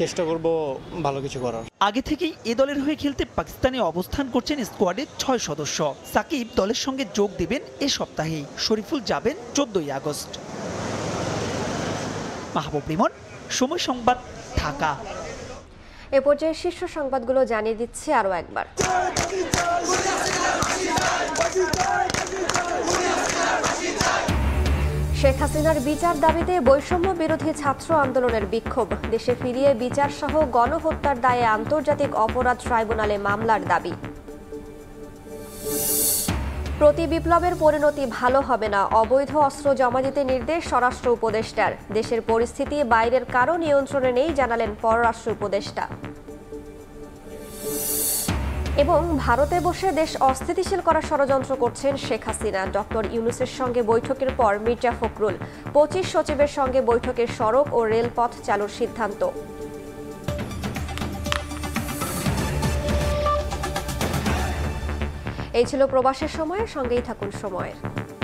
চেষ্টা করব ভালো কিছু করার আগে থেকেই এ দলের হয়ে খেলতে পাকিস্তানে অবস্থান করছেন স্কোয়াডের ছয় সদস্য সাকিব দলের সঙ্গে যোগ দেবেন এ সপ্তাহেই শরীফুল যাবেন চোদ্দই আগস্ট মাহবুব রিমন সময় সংবাদ ঢাকা এ পর্যায়ে শীর্ষ সংবাদগুলো জানিয়ে দিচ্ছি আরও একবার শেখ হাসিনার বিচার দাবিতে বৈষম্য বিরোধী ছাত্র আন্দোলনের বিক্ষোভ দেশে ফিরিয়ে বিচার সহ গণহত্যার দায়ে আন্তর্জাতিক অপরাধ ট্রাইব্যুনালে মামলার দাবি প্রতি বিপ্লবের পরিণতি ভালো হবে না অবৈধ অস্ত্র জমা দিতে নির্দেশ স্বরাষ্ট্র উপদেষ্টার দেশের পরিস্থিতি বাইরের কারো নিয়ন্ত্রণে নেই জানালেন পররাষ্ট্র উপদেষ্টা এবং ভারতে বসে দেশ অস্থিতিশীল করার ষড়যন্ত্র করছেন শেখ হাসিনা ডক্টর ইউনুসের সঙ্গে বৈঠকের পর মির্জা ফখরুল পঁচিশ সচিবের সঙ্গে বৈঠকের সড়ক ও রেলপথ চালুর সিদ্ধান্ত এই ছিল প্রবাসের সময়ের সঙ্গেই থাকুন সময়ের